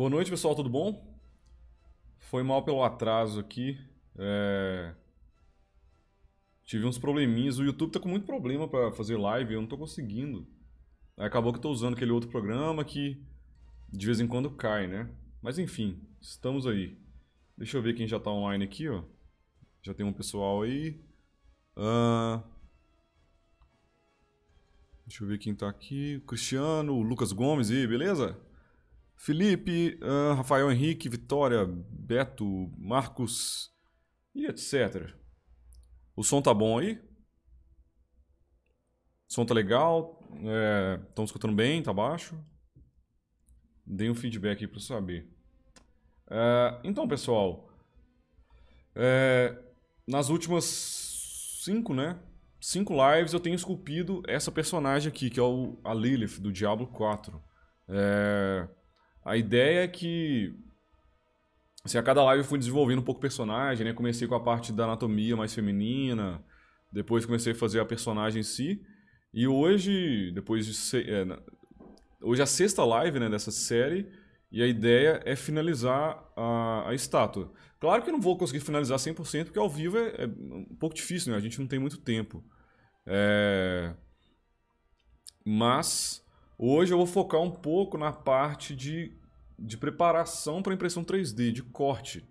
Boa noite, pessoal, tudo bom? Foi mal pelo atraso aqui. É... Tive uns probleminhas. O YouTube tá com muito problema para fazer live, eu não tô conseguindo. Acabou que eu tô usando aquele outro programa que de vez em quando cai, né? Mas enfim, estamos aí. Deixa eu ver quem já tá online aqui, ó. Já tem um pessoal aí. Uh... Deixa eu ver quem tá aqui. O Cristiano, o Lucas Gomes e beleza? Felipe, uh, Rafael Henrique, Vitória, Beto, Marcos e etc. O som tá bom aí? O som tá legal? Estão é, escutando bem? Tá baixo? Dei um feedback aí para saber. Uh, então, pessoal, é, nas últimas cinco, né? Cinco lives eu tenho esculpido essa personagem aqui, que é o, a Lilith do Diablo 4. É, a ideia é que assim, a cada live eu fui desenvolvendo um pouco personagem, né? Comecei com a parte da anatomia mais feminina, depois comecei a fazer a personagem em si. E hoje, depois de se... é, hoje é a sexta live né, dessa série, e a ideia é finalizar a, a estátua. Claro que eu não vou conseguir finalizar 100%, porque ao vivo é, é um pouco difícil, né? A gente não tem muito tempo. É... Mas Hoje eu vou focar um pouco na parte de, de preparação para impressão 3D, de corte.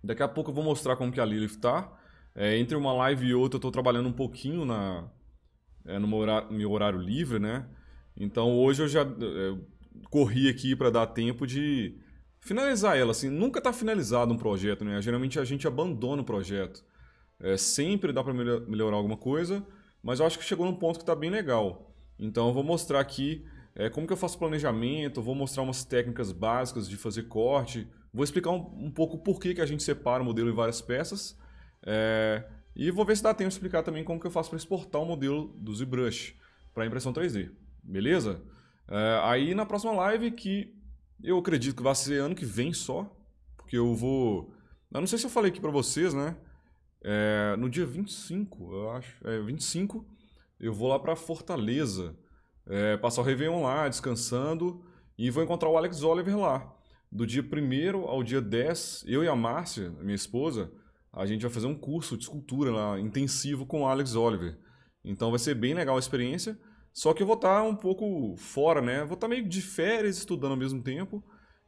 Daqui a pouco eu vou mostrar como que a Lilith está. É, entre uma live e outra eu estou trabalhando um pouquinho na, é, no meu horário, meu horário, livre, né? Então hoje eu já é, corri aqui para dar tempo de finalizar ela. Assim, nunca está finalizado um projeto, né? Geralmente a gente abandona o projeto. É, sempre dá para melhorar alguma coisa, mas eu acho que chegou num ponto que está bem legal. Então eu vou mostrar aqui é, como que eu faço planejamento, vou mostrar umas técnicas básicas de fazer corte, vou explicar um, um pouco por que, que a gente separa o modelo em várias peças é, e vou ver se dá tempo de explicar também como que eu faço para exportar o modelo do ZBrush para impressão 3D, beleza? É, aí na próxima live que eu acredito que vai ser ano que vem só, porque eu vou... Eu não sei se eu falei aqui para vocês, né? É, no dia 25, eu acho, é, 25 eu vou lá para Fortaleza, é, passar o Réveillon lá, descansando, e vou encontrar o Alex Oliver lá. Do dia 1 ao dia 10, eu e a Márcia, minha esposa, a gente vai fazer um curso de escultura lá, intensivo com o Alex Oliver. Então vai ser bem legal a experiência, só que eu vou estar tá um pouco fora, né? Vou estar tá meio de férias estudando ao mesmo tempo,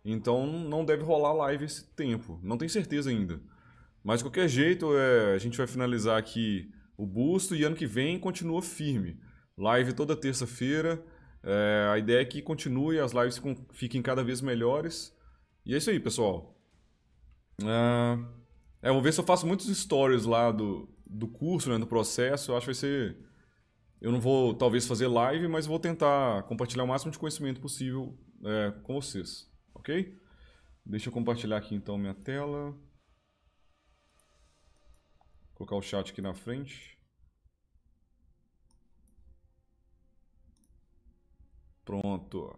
então não deve rolar live esse tempo. Não tenho certeza ainda. Mas de qualquer jeito, é, a gente vai finalizar aqui o busto e ano que vem continua firme. Live toda terça-feira. É, a ideia é que continue, as lives com, fiquem cada vez melhores. E é isso aí, pessoal. é, é vou ver se eu faço muitos stories lá do, do curso, né, do processo. Eu acho que vai ser. Eu não vou, talvez, fazer live, mas vou tentar compartilhar o máximo de conhecimento possível é, com vocês, ok? Deixa eu compartilhar aqui então minha tela colocar o chat aqui na frente. Pronto.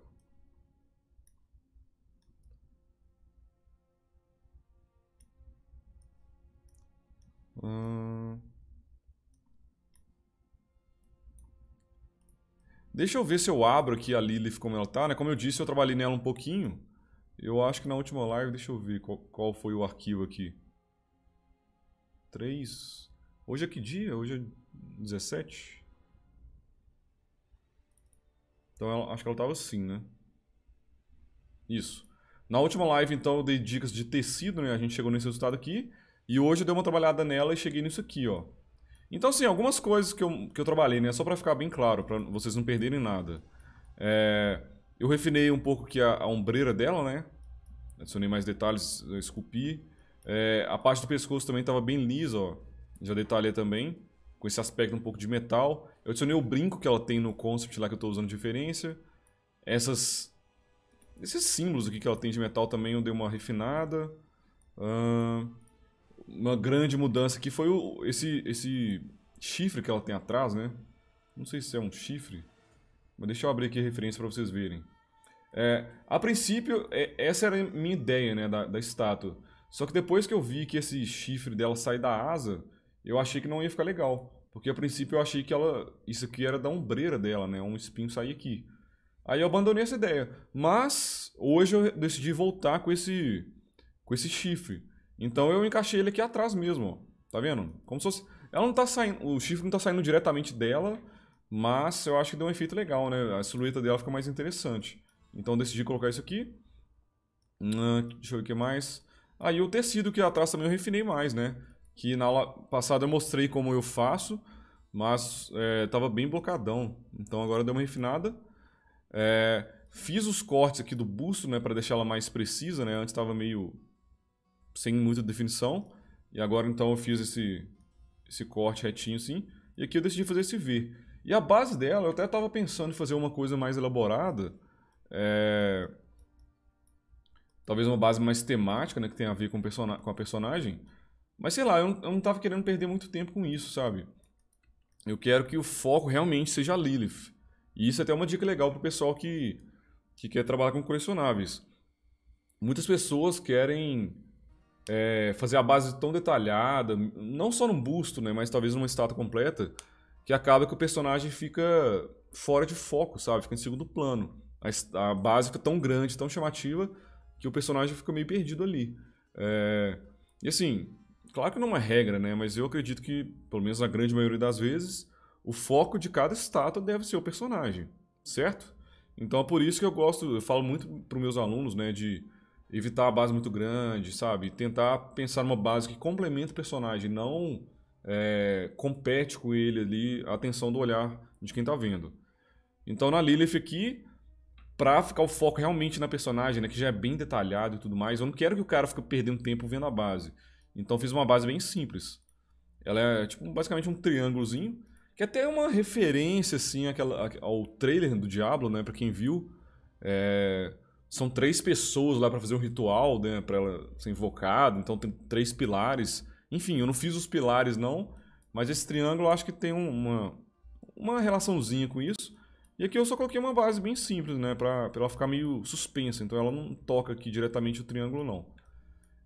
Hum... Deixa eu ver se eu abro aqui a Lilith como ela tá, né? Como eu disse, eu trabalhei nela um pouquinho. Eu acho que na última live, deixa eu ver qual, qual foi o arquivo aqui. 3. Hoje é que dia? Hoje é 17? Então ela, acho que ela estava assim, né? Isso. Na última live, então, eu dei dicas de tecido, né? A gente chegou nesse resultado aqui. E hoje eu dei uma trabalhada nela e cheguei nisso aqui, ó. Então, assim, algumas coisas que eu, que eu trabalhei, né? Só para ficar bem claro, para vocês não perderem nada. É, eu refinei um pouco aqui a, a ombreira dela, né? Adicionei mais detalhes, esculpi. É, a parte do pescoço também estava bem lisa, ó. Já detalhei também, com esse aspecto um pouco de metal. Eu adicionei o brinco que ela tem no concept lá que eu estou usando de referência. Essas... Esses símbolos aqui que ela tem de metal também eu dei uma refinada. Uh, uma grande mudança aqui foi o, esse, esse chifre que ela tem atrás, né? Não sei se é um chifre, mas deixa eu abrir aqui a referência para vocês verem. É, a princípio, é, essa era a minha ideia né, da, da estátua. Só que depois que eu vi que esse chifre dela sai da asa, eu achei que não ia ficar legal. Porque a princípio eu achei que ela. Isso aqui era da ombreira dela, né? Um espinho sair aqui. Aí eu abandonei essa ideia. Mas hoje eu decidi voltar com esse. com esse chifre. Então eu encaixei ele aqui atrás mesmo, ó. Tá vendo? Como se fosse. Ela não tá saindo. O chifre não tá saindo diretamente dela. Mas eu acho que deu um efeito legal, né? A silhueta dela fica mais interessante. Então eu decidi colocar isso aqui. Hum, deixa eu ver o que mais. Aí o tecido que atrás também eu refinei mais, né? Que na aula passada eu mostrei como eu faço, mas é, tava bem blocadão. Então agora deu uma refinada. É, fiz os cortes aqui do busto, né? para deixar ela mais precisa, né? Antes estava meio sem muita definição. E agora então eu fiz esse, esse corte retinho assim. E aqui eu decidi fazer esse V. E a base dela, eu até estava pensando em fazer uma coisa mais elaborada. É talvez uma base mais temática, né, que tem a ver com, persona com a personagem. Mas sei lá, eu não, eu não tava querendo perder muito tempo com isso, sabe? Eu quero que o foco realmente seja a Lilith. E isso é até uma dica legal pro pessoal que, que quer trabalhar com colecionáveis. Muitas pessoas querem é, fazer a base tão detalhada, não só num busto, né, mas talvez numa estátua completa, que acaba que o personagem fica fora de foco, sabe? Fica em segundo plano. A, a base fica tão grande, tão chamativa, que o personagem fica meio perdido ali. É... E assim, claro que não é regra, né? Mas eu acredito que, pelo menos na grande maioria das vezes, o foco de cada estátua deve ser o personagem, certo? Então é por isso que eu gosto, eu falo muito para os meus alunos, né, de evitar a base muito grande, sabe? Tentar pensar numa base que complementa o personagem, não é, compete com ele ali a atenção do olhar de quem está vendo. Então na Lilith aqui, pra ficar o foco realmente na personagem, né? Que já é bem detalhado e tudo mais. Eu não quero que o cara fique perdendo tempo vendo a base. Então fiz uma base bem simples. Ela é tipo basicamente um triângulozinho, que é até é uma referência assim àquela, ao trailer do Diablo, né? Para quem viu, é... são três pessoas lá para fazer um ritual, né? Para ela ser invocada. Então tem três pilares. Enfim, eu não fiz os pilares não, mas esse triângulo eu acho que tem uma uma relaçãozinha com isso. E aqui eu só coloquei uma base bem simples, né? Pra, pra ela ficar meio suspensa, então ela não toca aqui diretamente o triângulo, não.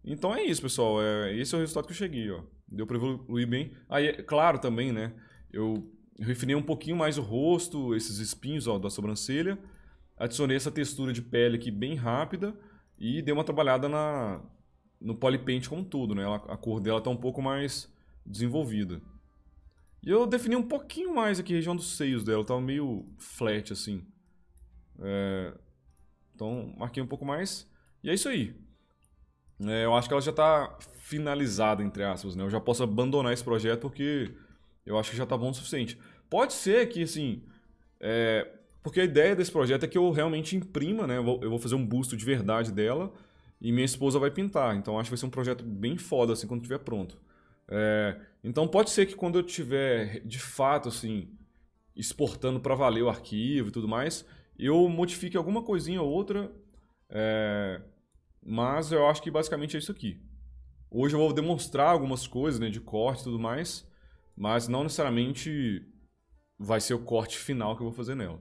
Então é isso, pessoal. É, esse é o resultado que eu cheguei, ó. Deu pra evoluir bem. Aí, é claro também, né? Eu refinei um pouquinho mais o rosto, esses espinhos, ó, da sobrancelha. Adicionei essa textura de pele aqui bem rápida. E dei uma trabalhada na, no polypaint como um todo, né? A cor dela tá um pouco mais desenvolvida. E eu defini um pouquinho mais aqui a região dos seios dela, tava meio flat assim. É... Então marquei um pouco mais. E é isso aí. É, eu acho que ela já tá finalizada, entre aspas, né? Eu já posso abandonar esse projeto porque eu acho que já tá bom o suficiente. Pode ser que, assim... É... Porque a ideia desse projeto é que eu realmente imprima, né? Eu vou, eu vou fazer um busto de verdade dela e minha esposa vai pintar. Então acho que vai ser um projeto bem foda, assim, quando estiver pronto. É, então pode ser que quando eu tiver de fato assim exportando para valer o arquivo e tudo mais, eu modifique alguma coisinha ou outra, é, mas eu acho que basicamente é isso aqui. Hoje eu vou demonstrar algumas coisas né, de corte e tudo mais, mas não necessariamente vai ser o corte final que eu vou fazer nela.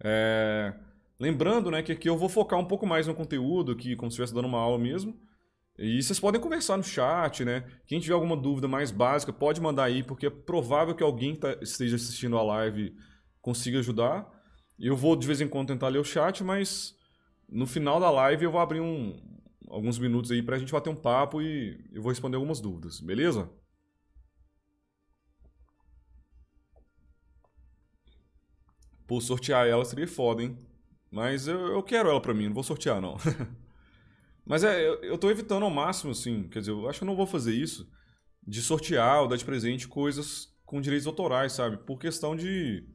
É, lembrando né, que aqui eu vou focar um pouco mais no conteúdo, que como se estivesse dando uma aula mesmo, e vocês podem conversar no chat, né? Quem tiver alguma dúvida mais básica, pode mandar aí, porque é provável que alguém tá, esteja assistindo a live consiga ajudar. Eu vou de vez em quando tentar ler o chat, mas no final da live eu vou abrir um, alguns minutos aí para a gente bater um papo e eu vou responder algumas dúvidas, beleza? Pô, sortear ela seria foda, hein? Mas eu, eu quero ela pra mim, não vou sortear não. Mas é, eu, eu tô evitando ao máximo, assim, quer dizer, eu acho que eu não vou fazer isso, de sortear ou dar de presente coisas com direitos autorais, sabe? Por questão de.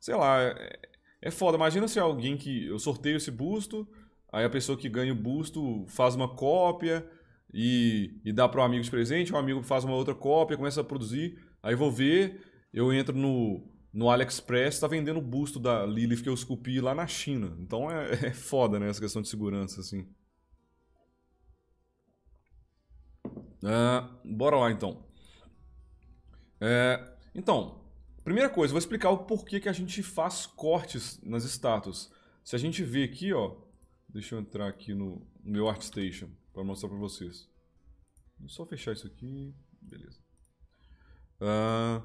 Sei lá, é, é foda. Imagina se alguém que. Eu sorteio esse busto, aí a pessoa que ganha o busto faz uma cópia e, e dá para um amigo de presente, um amigo faz uma outra cópia, começa a produzir. Aí vou ver, eu entro no, no AliExpress, está vendendo o busto da Lilith que eu esculpi lá na China. Então é, é foda, né? Essa questão de segurança, assim. É, bora lá então. É, então, primeira coisa, vou explicar o porquê que a gente faz cortes nas estátuas. Se a gente vê aqui, ó, deixa eu entrar aqui no, meu ArtStation para mostrar para vocês. Vou só fechar isso aqui, beleza. Uh,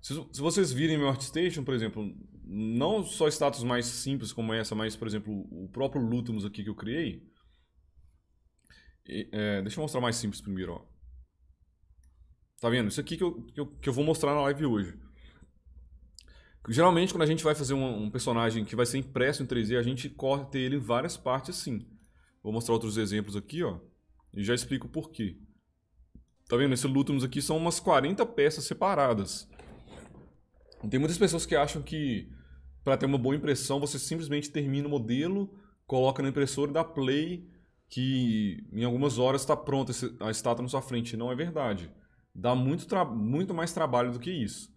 se, se, vocês virem meu ArtStation, por exemplo, não só status mais simples como essa, mas, por exemplo, o próprio Lutumus aqui que eu criei, é, deixa eu mostrar mais simples primeiro, ó. Tá vendo? Isso aqui que eu, que eu, que eu vou mostrar na live hoje. Geralmente, quando a gente vai fazer um, um, personagem que vai ser impresso em 3D, a gente corta ele em várias partes assim. Vou mostrar outros exemplos aqui, ó. E já explico o porquê. Tá vendo? Esse Lutonus aqui são umas 40 peças separadas. Tem muitas pessoas que acham que para ter uma boa impressão, você simplesmente termina o modelo, coloca na impressora, dá play que em algumas horas está pronta a estátua na sua frente. Não é verdade. Dá muito, muito mais trabalho do que isso.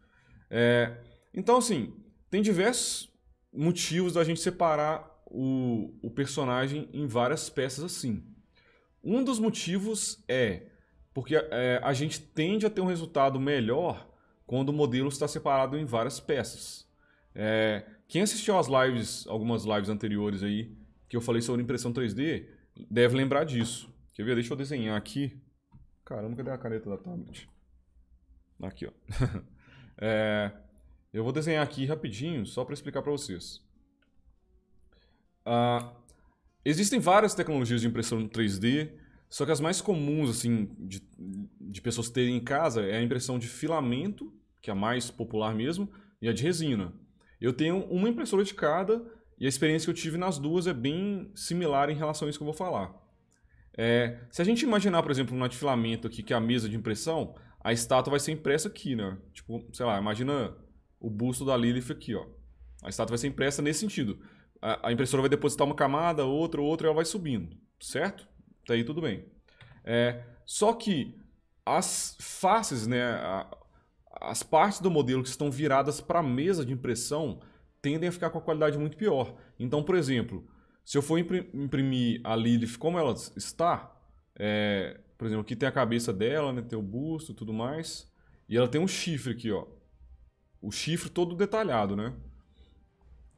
É, então, assim, tem diversos motivos da gente separar o, o personagem em várias peças assim. Um dos motivos é porque é, a gente tende a ter um resultado melhor quando o modelo está separado em várias peças. É, quem assistiu às lives, algumas lives anteriores aí, que eu falei sobre impressão 3D, deve lembrar disso. Quer ver? Deixa eu desenhar aqui. Caramba, cadê a caneta da tablet? Aqui, ó. é, eu vou desenhar aqui rapidinho, só para explicar para vocês. Ah, existem várias tecnologias de impressão 3D, só que as mais comuns, assim, de, de pessoas terem em casa é a impressão de filamento, que é a mais popular mesmo, e a de resina. Eu tenho uma impressora de cada, e a experiência que eu tive nas duas é bem similar em relação a isso que eu vou falar. É, se a gente imaginar, por exemplo, um atilamento aqui, que é a mesa de impressão, a estátua vai ser impressa aqui, né? Tipo, sei lá, imagina o busto da Lilith aqui, ó. A estátua vai ser impressa nesse sentido. A, a impressora vai depositar uma camada, outra, outra, e ela vai subindo, certo? Até aí tudo bem. É, só que as faces, né, a, as partes do modelo que estão viradas para a mesa de impressão, tendem a ficar com a qualidade muito pior. Então, por exemplo, se eu for imprimir a Lilith como ela está, é, por exemplo, aqui tem a cabeça dela, né, tem o busto e tudo mais, e ela tem um chifre aqui, ó. O chifre todo detalhado, né?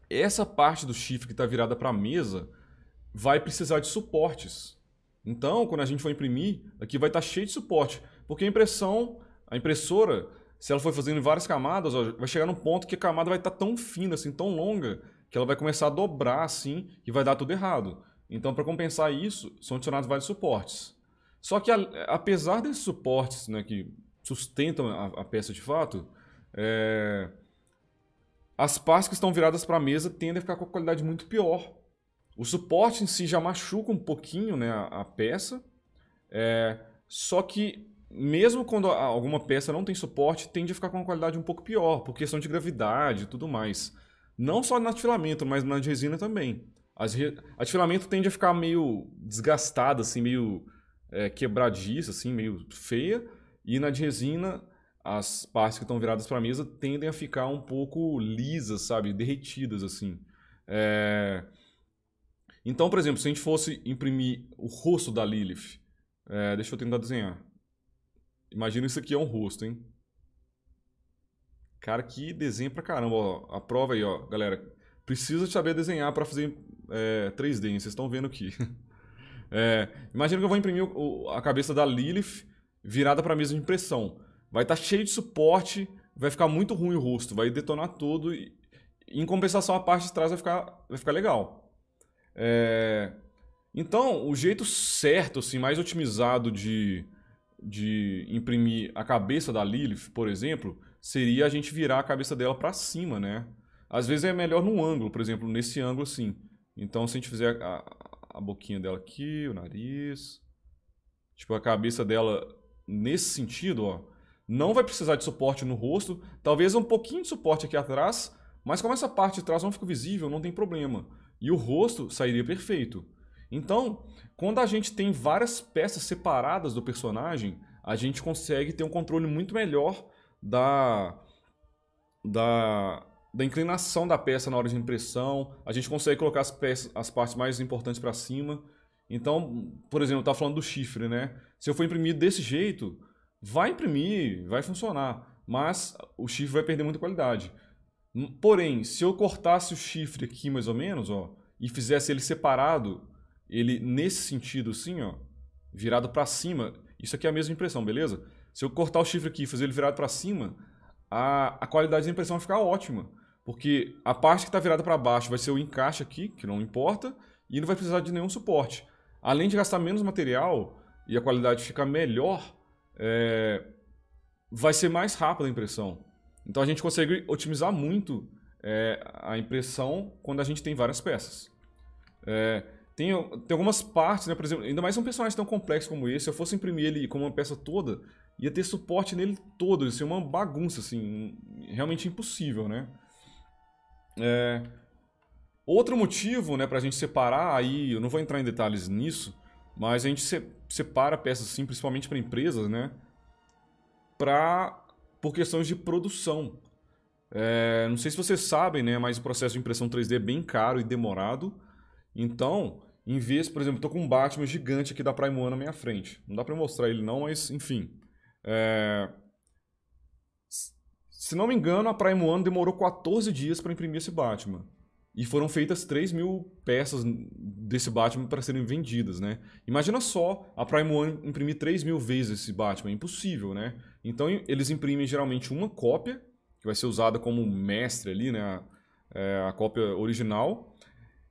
Essa parte do chifre que está virada para a mesa vai precisar de suportes. Então, quando a gente for imprimir, aqui vai estar tá cheio de suporte, porque a impressão, a impressora se ela for fazendo em várias camadas, ó, vai chegar num ponto que a camada vai estar tá tão fina, assim, tão longa, que ela vai começar a dobrar, assim, e vai dar tudo errado. Então, para compensar isso, são adicionados vários suportes. Só que, a, apesar desses suportes né, que sustentam a, a peça de fato, é, as partes que estão viradas para a mesa tendem a ficar com a qualidade muito pior. O suporte em si já machuca um pouquinho né, a, a peça, é, só que mesmo quando alguma peça não tem suporte, tende a ficar com uma qualidade um pouco pior, por questão de gravidade e tudo mais. Não só na de filamento, mas na de resina também. A de filamento tende a ficar meio desgastada, assim, meio é, quebradiça, assim, meio feia. E na de resina, as partes que estão viradas para a mesa tendem a ficar um pouco lisas, sabe? Derretidas, assim. É... Então, por exemplo, se a gente fosse imprimir o rosto da Lilith, é... deixa eu tentar desenhar. Imagina isso aqui é um rosto, hein? Cara, que desenho pra caramba, ó. A prova aí, ó, galera. Precisa saber desenhar para fazer é, 3D, hein? Vocês estão vendo aqui. É, imagina que eu vou imprimir o, a cabeça da Lilith virada para a mesa de impressão. Vai estar tá cheio de suporte, vai ficar muito ruim o rosto, vai detonar tudo. E, em compensação, a parte de trás vai ficar, vai ficar legal. É, então, o jeito certo, assim, mais otimizado de, de imprimir a cabeça da Lilith, por exemplo, seria a gente virar a cabeça dela para cima, né? Às vezes é melhor num ângulo, por exemplo, nesse ângulo assim. Então, se a gente fizer a, a boquinha dela aqui, o nariz, tipo a cabeça dela nesse sentido, ó, não vai precisar de suporte no rosto, talvez um pouquinho de suporte aqui atrás, mas como essa parte de trás não fica visível, não tem problema. E o rosto sairia perfeito. Então, quando a gente tem várias peças separadas do personagem, a gente consegue ter um controle muito melhor da, da, da inclinação da peça na hora de impressão. A gente consegue colocar as, peças, as partes mais importantes para cima. Então, por exemplo, tá falando do chifre, né? Se eu for imprimir desse jeito, vai imprimir, vai funcionar, mas o chifre vai perder muita qualidade. Hum, porém, se eu cortasse o chifre aqui mais ou menos, ó, e fizesse ele separado ele nesse sentido assim, ó, virado para cima, isso aqui é a mesma impressão, beleza? Se eu cortar o chifre aqui e fazer ele virado para cima, a, a qualidade da impressão vai ficar ótima. Porque a parte que está virada para baixo vai ser o encaixe aqui, que não importa, e não vai precisar de nenhum suporte. Além de gastar menos material e a qualidade ficar melhor, é, vai ser mais rápida a impressão. Então a gente consegue otimizar muito é, a impressão quando a gente tem várias peças. É, tem, tem algumas partes, né? Por exemplo, ainda mais um personagem tão complexo como esse, se eu fosse imprimir ele como uma peça toda, ia ter suporte nele todo, ia ser uma bagunça, assim, realmente impossível, né? É... Outro motivo, né, pra gente separar, aí eu não vou entrar em detalhes nisso, mas a gente se, separa peças, assim, principalmente para empresas, né? Pra... por questões de produção. É... Não sei se vocês sabem, né, mas o processo de impressão 3D é bem caro e demorado, então, em vez, por exemplo, estou com um Batman gigante aqui da Prime One na minha frente. Não dá para mostrar ele não, mas enfim. É... Se não me engano, a Prime One demorou 14 dias para imprimir esse Batman. E foram feitas 3 mil peças desse Batman para serem vendidas, né? Imagina só a Prime One imprimir 3 mil vezes esse Batman. É impossível, né? Então eles imprimem geralmente uma cópia, que vai ser usada como mestre ali, né? É a cópia original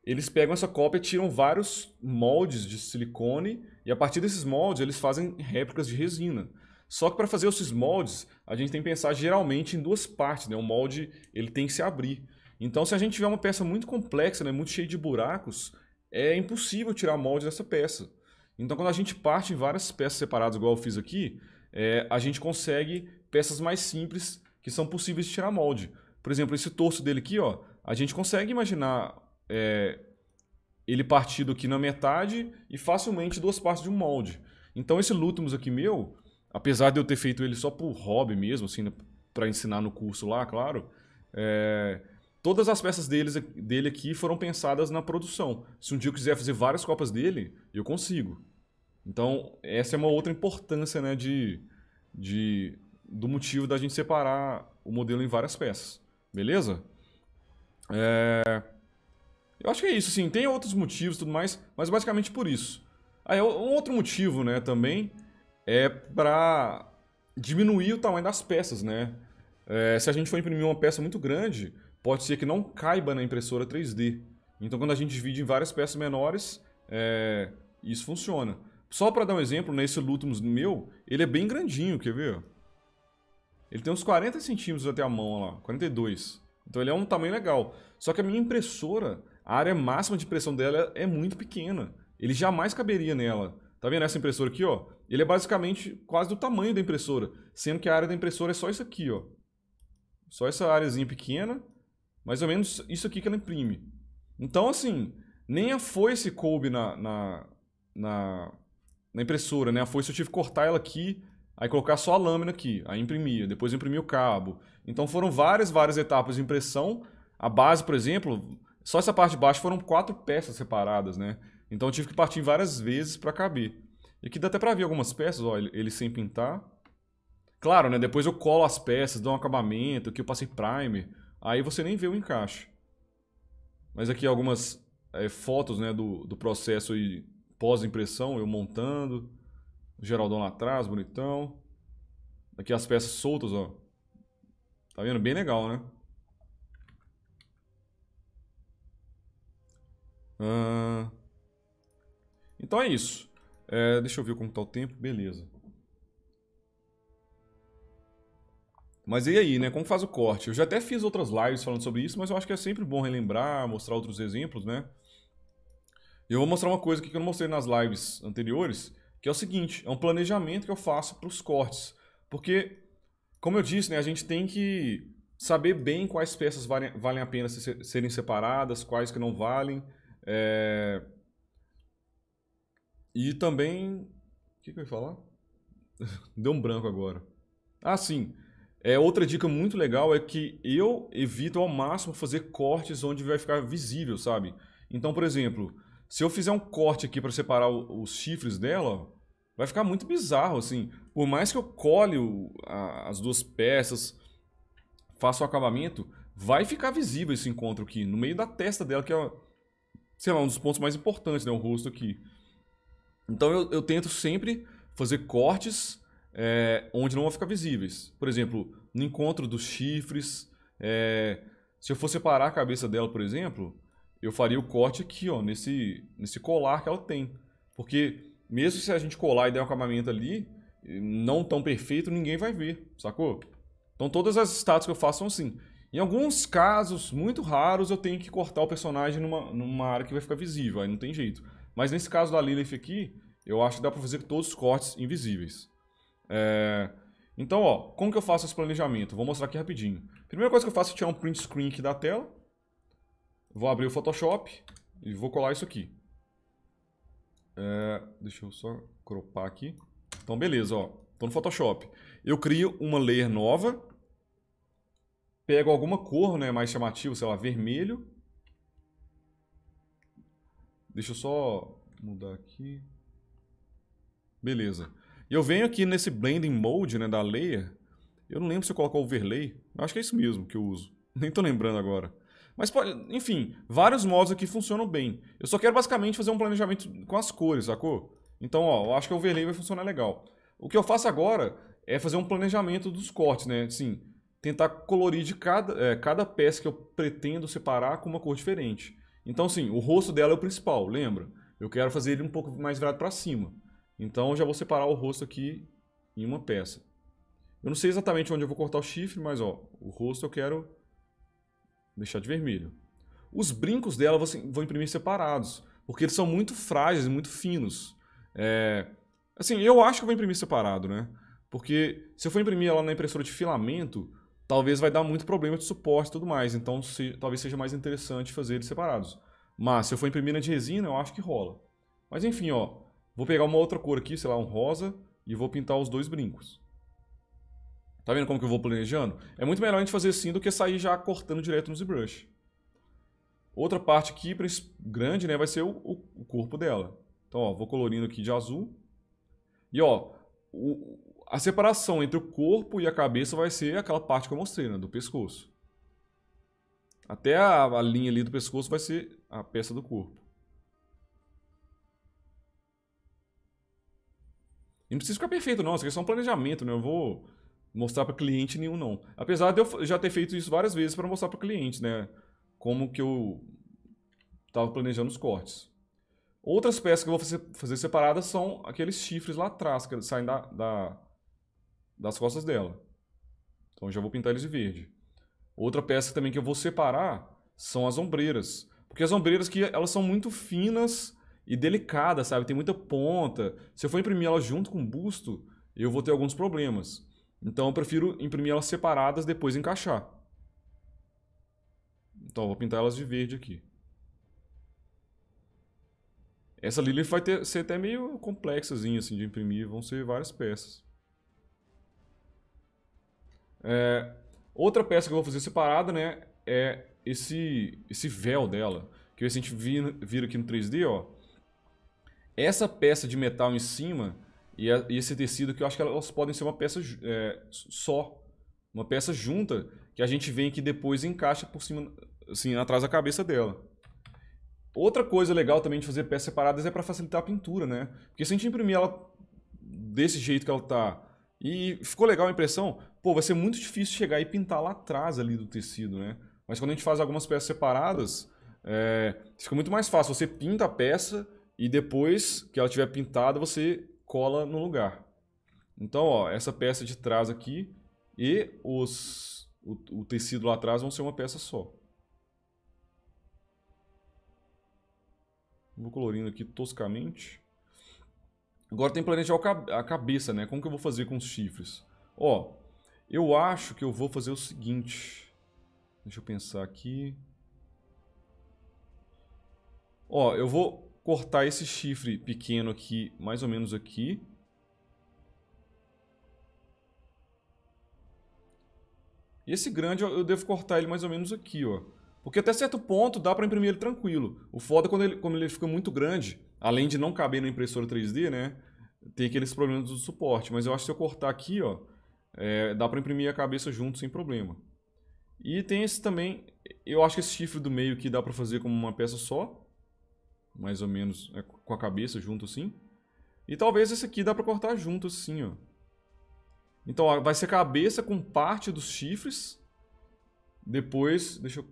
eles pegam essa cópia, tiram vários moldes de silicone e a partir desses moldes eles fazem réplicas de resina. Só que para fazer esses moldes, a gente tem que pensar geralmente em duas partes, né? O molde ele tem que se abrir. Então, se a gente tiver uma peça muito complexa, né, muito cheia de buracos, é impossível tirar molde dessa peça. Então, quando a gente parte em várias peças separadas, igual eu fiz aqui, é, a gente consegue peças mais simples que são possíveis de tirar molde. Por exemplo, esse torso dele aqui, ó, a gente consegue imaginar é, ele partido aqui na metade e facilmente duas partes de um molde. Então esse Lutmus aqui meu, apesar de eu ter feito ele só por hobby mesmo, assim, né, para ensinar no curso lá, claro, é, todas as peças deles, dele aqui foram pensadas na produção. Se um dia eu quiser fazer várias copas dele, eu consigo. Então essa é uma outra importância, né, de, de do motivo da gente separar o modelo em várias peças, beleza? É... Eu acho que é isso, sim. Tem outros motivos e tudo mais, mas basicamente por isso. Aí, um outro motivo, né, também é para diminuir o tamanho das peças, né? É, se a gente for imprimir uma peça muito grande, pode ser que não caiba na impressora 3D. Então, quando a gente divide em várias peças menores, é, isso funciona. Só para dar um exemplo, nesse Lutmus meu, ele é bem grandinho, quer ver? Ele tem uns 40 centímetros até a mão, lá, 42. Então ele é um tamanho legal. Só que a minha impressora, a área máxima de pressão dela é muito pequena. Ele jamais caberia nela. Tá vendo essa impressora aqui, ó? Ele é basicamente quase do tamanho da impressora, sendo que a área da impressora é só isso aqui, ó. Só essa áreazinha pequena, mais ou menos isso aqui que ela imprime. Então, assim, nem a foice coube na, na, na, na impressora, né? A foice eu tive que cortar ela aqui, aí colocar só a lâmina aqui, aí imprimia, depois imprimia o cabo. Então foram várias, várias etapas de impressão. A base, por exemplo, só essa parte de baixo foram quatro peças separadas, né? Então eu tive que partir várias vezes para caber. E aqui dá até para ver algumas peças, ó, ele sem pintar. Claro, né? Depois eu colo as peças, dou um acabamento, aqui eu passei primer. Aí você nem vê o encaixe. Mas aqui algumas é, fotos né, do, do processo e pós-impressão, eu montando. O Geraldão lá atrás, bonitão. Aqui as peças soltas, ó. Tá vendo? Bem legal, né? Uh... Então é isso. É, deixa eu ver como está o tempo. Beleza. Mas e aí, né? Como faz o corte? Eu já até fiz outras lives falando sobre isso, mas eu acho que é sempre bom relembrar, mostrar outros exemplos, né? Eu vou mostrar uma coisa aqui que eu não mostrei nas lives anteriores, que é o seguinte, é um planejamento que eu faço para os cortes. Porque, como eu disse, né, a gente tem que saber bem quais peças valem, valem a pena serem separadas, quais que não valem. É... E também. O que, que eu ia falar? Deu um branco agora. Ah, sim. É, outra dica muito legal é que eu evito ao máximo fazer cortes onde vai ficar visível, sabe? Então, por exemplo, se eu fizer um corte aqui para separar o, os chifres dela, vai ficar muito bizarro, assim. Por mais que eu cole o, a, as duas peças, faça o acabamento, vai ficar visível esse encontro aqui, no meio da testa dela, que é, sei lá, um dos pontos mais importantes, né? O rosto aqui. Então eu, eu tento sempre fazer cortes é, onde não vão ficar visíveis. Por exemplo, no encontro dos chifres. É, se eu for separar a cabeça dela, por exemplo, eu faria o corte aqui, ó, nesse, nesse colar que ela tem. Porque mesmo se a gente colar e der um acabamento ali, eh, não tão perfeito, ninguém vai ver, sacou? Então todas as estátuas que eu faço são assim. Em alguns casos muito raros, eu tenho que cortar o personagem numa, numa área que vai ficar visível, aí não tem jeito. Mas nesse caso da Lilith aqui, eu acho que dá para fazer todos os cortes invisíveis. É... Então, ó, como que eu faço esse planejamento? Vou mostrar aqui rapidinho. Primeira coisa que eu faço é tirar um print screen aqui da tela. Vou abrir o Photoshop e vou colar isso aqui. É... Deixa eu só cropar aqui. Então, beleza, ó. tô no Photoshop. Eu crio uma layer nova pego alguma cor né, mais chamativa, sei lá, vermelho. Deixa eu só mudar aqui. Beleza. E eu venho aqui nesse Blending Mode né, da Layer. Eu não lembro se eu colocar Overlay. Eu acho que é isso mesmo que eu uso. Nem tô lembrando agora. Mas, pode, enfim, vários modos aqui funcionam bem. Eu só quero basicamente fazer um planejamento com as cores, sacou? Então, ó, eu acho que o overlay vai funcionar legal. O que eu faço agora é fazer um planejamento dos cortes, né? Assim, tentar colorir de cada, é, cada peça que eu pretendo separar com uma cor diferente. Então, sim, o rosto dela é o principal, lembra? Eu quero fazer ele um pouco mais virado para cima. Então, eu já vou separar o rosto aqui em uma peça. Eu não sei exatamente onde eu vou cortar o chifre, mas ó, o rosto eu quero deixar de vermelho. Os brincos dela eu vou imprimir separados, porque eles são muito frágeis, muito finos. É... Assim, eu acho que eu vou imprimir separado, né? Porque se eu for imprimir ela na impressora de filamento, talvez vai dar muito problema de suporte e tudo mais. Então, se, talvez seja mais interessante fazer eles separados. Mas se eu for imprimir na de resina, eu acho que rola. Mas enfim, ó, vou pegar uma outra cor aqui, sei lá, um rosa, e vou pintar os dois brincos. Tá vendo como que eu vou planejando? É muito melhor a gente fazer assim do que sair já cortando direto no ZBrush. Outra parte aqui, grande, né, vai ser o, o, o corpo dela. Então, ó, vou colorindo aqui de azul. E, ó, o, a separação entre o corpo e a cabeça vai ser aquela parte que eu mostrei, né, do pescoço. Até a, a linha ali do pescoço vai ser a peça do corpo. E não precisa ficar perfeito, não. Isso aqui é só um planejamento, né? Eu vou mostrar para cliente nenhum, não. Apesar de eu já ter feito isso várias vezes para mostrar para cliente, né? Como que eu estava planejando os cortes. Outras peças que eu vou fazer separadas são aqueles chifres lá atrás, que saem da, da, das costas dela. Então já vou pintar eles de verde. Outra peça também que eu vou separar são as ombreiras. Porque as ombreiras que elas são muito finas e delicadas, sabe? Tem muita ponta. Se eu for imprimir elas junto com o busto, eu vou ter alguns problemas. Então eu prefiro imprimir elas separadas depois encaixar. Então eu vou pintar elas de verde aqui. Essa Lilith vai ter, ser até meio complexazinha assim, de imprimir, vão ser várias peças. É, outra peça que eu vou fazer separada, né, é esse, esse véu dela, que a gente vira, vira aqui no 3D, ó. Essa peça de metal em cima e, a, e esse tecido que eu acho que elas podem ser uma peça é, só, uma peça junta, que a gente vem aqui depois e encaixa por cima, assim, atrás da cabeça dela. Outra coisa legal também de fazer peças separadas é para facilitar a pintura, né? Porque se a gente imprimir ela desse jeito que ela está e ficou legal a impressão? Pô, vai ser muito difícil chegar e pintar lá atrás ali do tecido, né? Mas quando a gente faz algumas peças separadas, é, fica muito mais fácil. Você pinta a peça e depois que ela estiver pintada, você cola no lugar. Então, ó, essa peça de trás aqui e os, o, o tecido lá atrás vão ser uma peça só. Vou colorindo aqui toscamente. Agora tem planeta a cabeça, né? Como que eu vou fazer com os chifres? Ó, eu acho que eu vou fazer o seguinte. Deixa eu pensar aqui. Ó, eu vou cortar esse chifre pequeno aqui, mais ou menos aqui. E esse grande eu devo cortar ele mais ou menos aqui, ó. Porque até certo ponto dá para imprimir ele tranquilo. O foda é quando ele, quando ele fica muito grande, além de não caber na impressora 3D, né? Tem aqueles problemas do suporte. Mas eu acho que se eu cortar aqui, ó, é, dá para imprimir a cabeça junto sem problema. E tem esse também, eu acho que esse chifre do meio que dá para fazer como uma peça só, mais ou menos é, com a cabeça junto assim. E talvez esse aqui dá para cortar junto assim, ó. Então ó, vai ser cabeça com parte dos chifres. Depois, deixa eu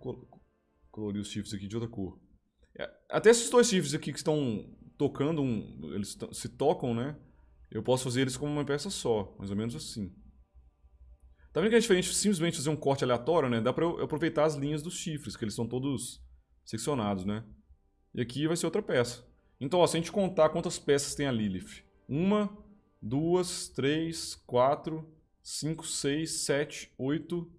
colorir os chifres aqui de outra cor. É, até esses dois chifres aqui que estão tocando um. Eles se tocam, né? Eu posso fazer eles como uma peça só, mais ou menos assim. Tá vendo que é diferente simplesmente fazer um corte aleatório, né? Dá pra eu aproveitar as linhas dos chifres, que eles são todos seccionados, né? E aqui vai ser outra peça. Então, ó, se a gente contar quantas peças tem a Lilith. Uma, duas, três, quatro, cinco, seis, sete, oito,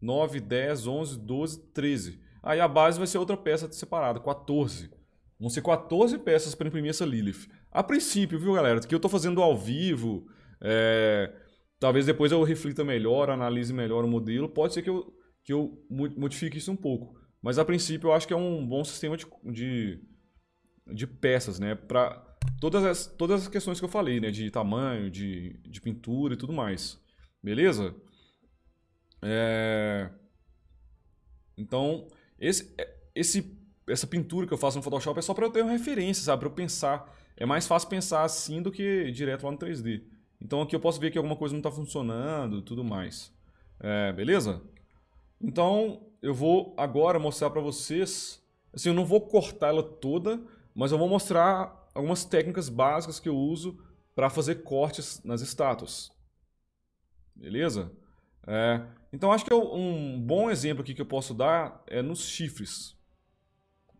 nove, dez, onze, doze, treze. Aí a base vai ser outra peça separada, 14. Vão ser 14 peças para imprimir essa Lilith. A princípio, viu, galera? Que eu estou fazendo ao vivo. É... Talvez depois eu reflita melhor, analise melhor o modelo. Pode ser que eu, que eu modifique isso um pouco. Mas a princípio eu acho que é um bom sistema de, de, de peças, né? Para todas as, todas as questões que eu falei, né? De tamanho, de, de pintura e tudo mais. Beleza? É... Então, esse, é, esse essa pintura que eu faço no Photoshop é só para eu ter uma referência, sabe? Para eu pensar. É mais fácil pensar assim do que direto lá no 3D. Então aqui eu posso ver que alguma coisa não está funcionando tudo mais. É, beleza? Então eu vou agora mostrar para vocês... Assim, eu não vou cortar ela toda, mas eu vou mostrar algumas técnicas básicas que eu uso para fazer cortes nas estátuas. Beleza? É, então acho que é um bom exemplo aqui que eu posso dar é nos chifres.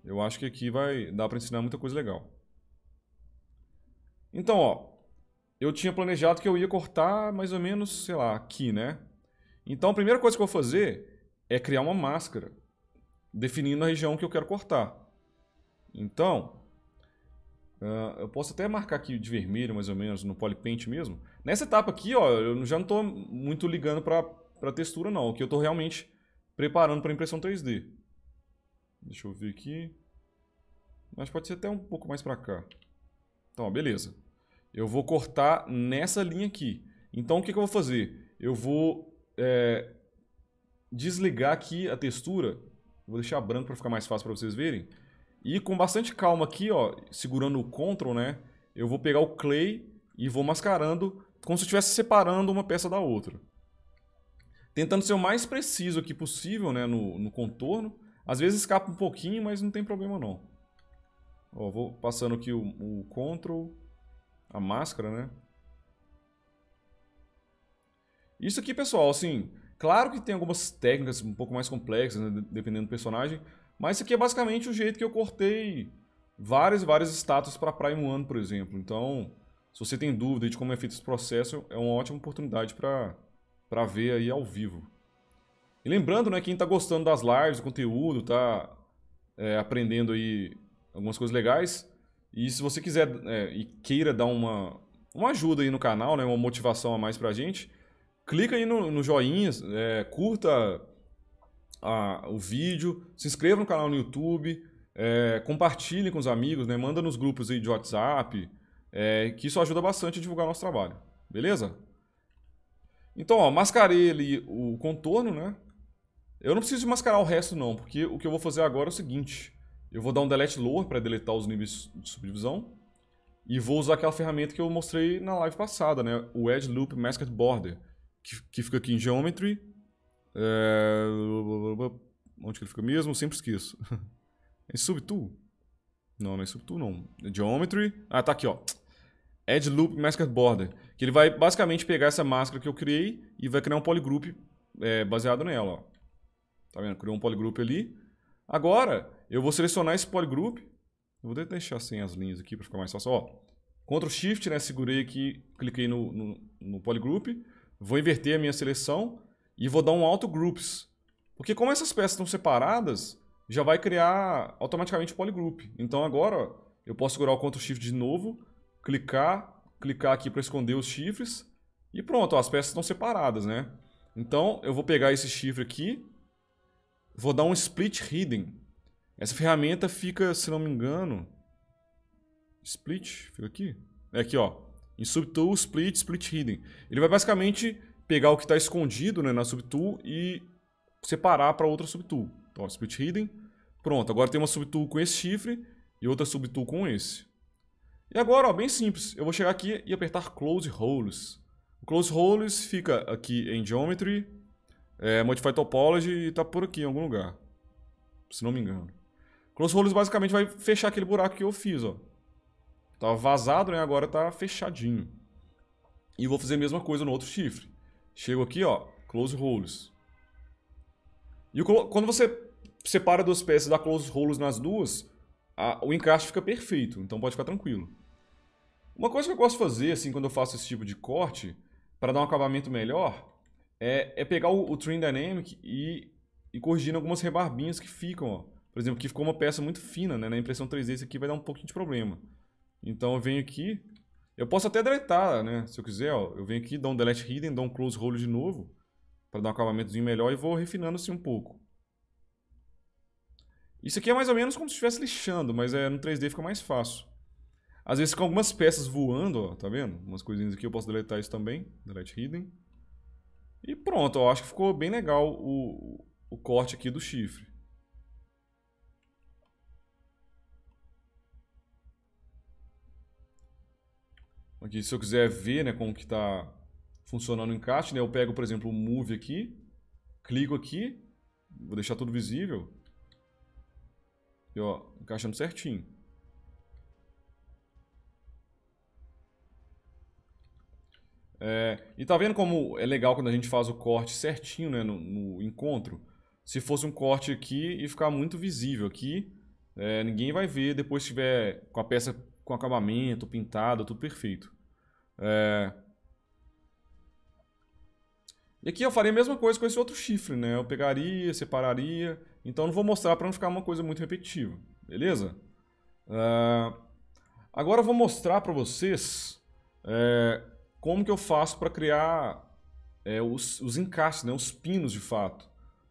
Eu acho que aqui vai dar para ensinar muita coisa legal. Então, ó, eu tinha planejado que eu ia cortar mais ou menos, sei lá, aqui, né? Então, a primeira coisa que eu vou fazer é criar uma máscara, definindo a região que eu quero cortar. Então, uh, eu posso até marcar aqui de vermelho, mais ou menos, no polypaint mesmo. Nessa etapa aqui, ó, eu já não estou muito ligando para textura, não. que eu estou realmente preparando para impressão 3D. Deixa eu ver aqui. Mas pode ser até um pouco mais para cá. Então, beleza. Eu vou cortar nessa linha aqui. Então, o que, que eu vou fazer? Eu vou é, desligar aqui a textura. Vou deixar branco para ficar mais fácil para vocês verem. E com bastante calma aqui, ó, segurando o Ctrl, né? Eu vou pegar o clay e vou mascarando como se eu estivesse separando uma peça da outra. Tentando ser o mais preciso aqui possível né, no, no contorno. Às vezes escapa um pouquinho, mas não tem problema não. Ó, vou passando aqui o, o control, a máscara, né? Isso aqui, pessoal, assim, claro que tem algumas técnicas um pouco mais complexas, né, dependendo do personagem, mas isso aqui é basicamente o jeito que eu cortei várias e várias estátuas para Prime One, por exemplo. Então, se você tem dúvida de como é feito esse processo, é uma ótima oportunidade para ver aí ao vivo. E lembrando, né, quem está gostando das lives, do conteúdo, está é, aprendendo aí algumas coisas legais. E se você quiser é, e queira dar uma, uma ajuda aí no canal, né, uma motivação a mais pra gente, clica aí no, no joinha, é, curta a, o vídeo, se inscreva no canal no YouTube, é, compartilhe com os amigos, né, manda nos grupos aí de WhatsApp, é, que isso ajuda bastante a divulgar nosso trabalho, beleza? Então, ó, mascarei ali o contorno, né? Eu não preciso mascarar o resto não, porque o que eu vou fazer agora é o seguinte. Eu vou dar um delete lower para deletar os níveis de subdivisão. E vou usar aquela ferramenta que eu mostrei na live passada, né? O Edge Loop Masked Border, que, que fica aqui em Geometry. É... Onde que ele fica mesmo? Eu sempre esqueço. É Subtool? Não, não é Subtool não. É Geometry. Ah, tá aqui, ó. Edge Loop Masked Border. Que ele vai basicamente pegar essa máscara que eu criei e vai criar um polygroup é, baseado nela, ó. Tá vendo? Criou um polygroup ali. Agora, eu vou selecionar esse polygroup. Eu vou deixar sem assim as linhas aqui para ficar mais fácil. Ó, Ctrl Shift, né? Segurei aqui, cliquei no, no, no polygroup. Vou inverter a minha seleção e vou dar um auto groups. Porque como essas peças estão separadas, já vai criar automaticamente o polygroup. Então agora eu posso segurar o Ctrl Shift de novo, clicar, clicar aqui para esconder os chifres e pronto, ó, as peças estão separadas, né? Então eu vou pegar esse chifre aqui, Vou dar um split hidden. Essa ferramenta fica, se não me engano... Split? Fica aqui? É aqui, ó. Em subtool, split, split hidden. Ele vai basicamente pegar o que está escondido né, na subtool e separar para outra subtool. Então, ó, split hidden. Pronto, agora tem uma subtool com esse chifre e outra subtool com esse. E agora, ó, bem simples. Eu vou chegar aqui e apertar Close Holes. O Close Holes fica aqui em Geometry, é, Modify Topology e tá por aqui em algum lugar. Se não me engano. Close Holes basicamente vai fechar aquele buraco que eu fiz, ó. Tava vazado, né? Agora tá fechadinho. E vou fazer a mesma coisa no outro chifre. Chego aqui, ó. Close Holes. E quando você separa duas peças e dá Close Holes nas duas, a, o encaixe fica perfeito. Então pode ficar tranquilo. Uma coisa que eu gosto de fazer, assim, quando eu faço esse tipo de corte, para dar um acabamento melhor, é, é pegar o, o Trim Dynamic e, e corrigindo algumas rebarbinhas que ficam, ó. Por exemplo, que ficou uma peça muito fina, né? Na impressão 3D isso aqui vai dar um pouquinho de problema. Então eu venho aqui, eu posso até deletar, né? Se eu quiser, ó, eu venho aqui, dou um delete hidden, dou um close roll de novo, para dar um acabamentozinho melhor e vou refinando assim um pouco. Isso aqui é mais ou menos como se estivesse lixando, mas é, no 3D fica mais fácil. Às vezes com algumas peças voando, ó, tá vendo? Umas coisinhas aqui eu posso deletar isso também, delete hidden. E pronto, eu acho que ficou bem legal o, o corte aqui do chifre. Aqui, se eu quiser ver né, como que está funcionando o encaixe, né, eu pego, por exemplo, o Move aqui, clico aqui, vou deixar tudo visível. E ó, encaixando certinho. É, e tá vendo como é legal quando a gente faz o corte certinho né, no, no encontro? Se fosse um corte aqui e ficar muito visível aqui, é, ninguém vai ver depois tiver com a peça com acabamento, pintada, tudo perfeito. É... E aqui eu faria a mesma coisa com esse outro chifre, né? Eu pegaria, separaria. Então não vou mostrar para não ficar uma coisa muito repetitiva, beleza? É... Agora eu vou mostrar para vocês é, como que eu faço para criar é, os, os encaixes, né, os pinos de fato.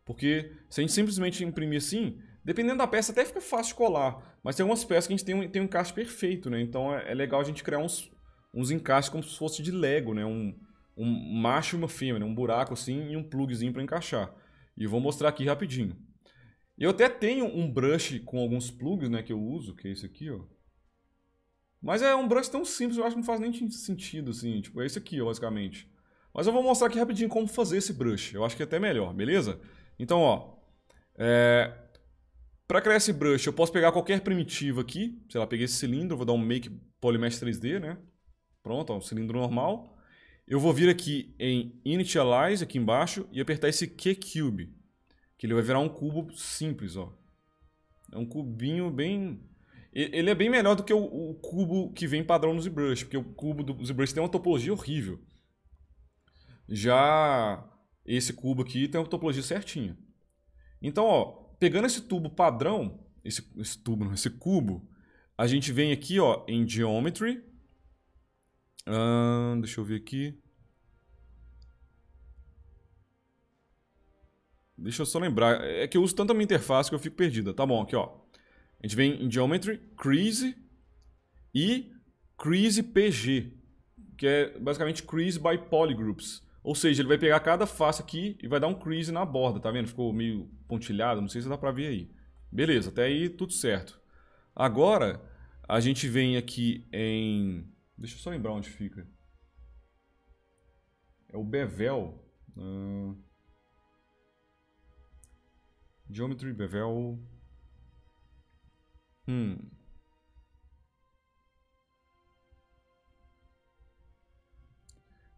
Porque se a gente simplesmente imprimir assim, dependendo da peça até fica fácil de colar, mas tem algumas peças que a gente tem um, tem um encaixe perfeito, né? Então é, é legal a gente criar uns, uns encaixes como se fosse de Lego, né? Um, um macho e uma fêmea, né? um buraco assim e um plugzinho para encaixar. E eu vou mostrar aqui rapidinho. Eu até tenho um brush com alguns plugs né, que eu uso, que é esse aqui, ó. Mas é um brush tão simples, eu acho que não faz nem sentido, assim. Tipo, é esse aqui, basicamente. Mas eu vou mostrar aqui rapidinho como fazer esse brush. Eu acho que é até melhor, beleza? Então, ó. É... Para criar esse brush, eu posso pegar qualquer primitiva aqui. Sei lá, peguei esse cilindro, vou dar um make polymesh 3D, né? Pronto, ó, um cilindro normal. Eu vou vir aqui em Initialize, aqui embaixo, e apertar esse Q-Cube. Que ele vai virar um cubo simples, ó. É um cubinho bem ele é bem melhor do que o, o cubo que vem padrão no ZBrush, porque o cubo do ZBrush tem uma topologia horrível. Já esse cubo aqui tem uma topologia certinha. Então, ó, pegando esse tubo padrão, esse, esse tubo, não, esse cubo, a gente vem aqui, ó, em Geometry. deixa eu ver aqui. Deixa eu só lembrar. É que eu uso tanto a minha interface que eu fico perdida. Tá bom, aqui, ó. A gente vem em Geometry, Crease e Crease PG, que é basicamente Crease by Polygroups. Ou seja, ele vai pegar cada face aqui e vai dar um crease na borda, tá vendo? Ficou meio pontilhado, não sei se dá pra ver aí. Beleza, até aí tudo certo. Agora, a gente vem aqui em... Deixa eu só lembrar onde fica. É o Bevel. Uh... Geometry Bevel... Hum.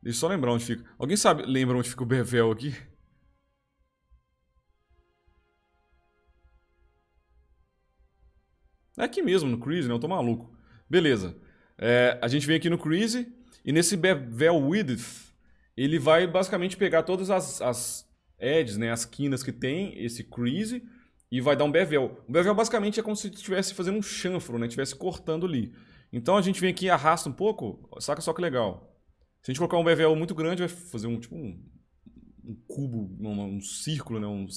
Deixa eu só lembrar onde fica. Alguém sabe, lembra onde fica o Bevel aqui? É aqui mesmo, no Crease, né? Eu tô maluco. Beleza. É, a gente vem aqui no Crease e nesse Bevel Width, ele vai basicamente pegar todas as, as edges, né? As quinas que tem esse Crease e vai dar um bevel. O bevel basicamente é como se estivesse fazendo um chanfro, né? Estivesse cortando ali. Então a gente vem aqui e arrasta um pouco, saca só que legal. Se a gente colocar um bevel muito grande, vai fazer um tipo um, um cubo, um, um, círculo, né? Um,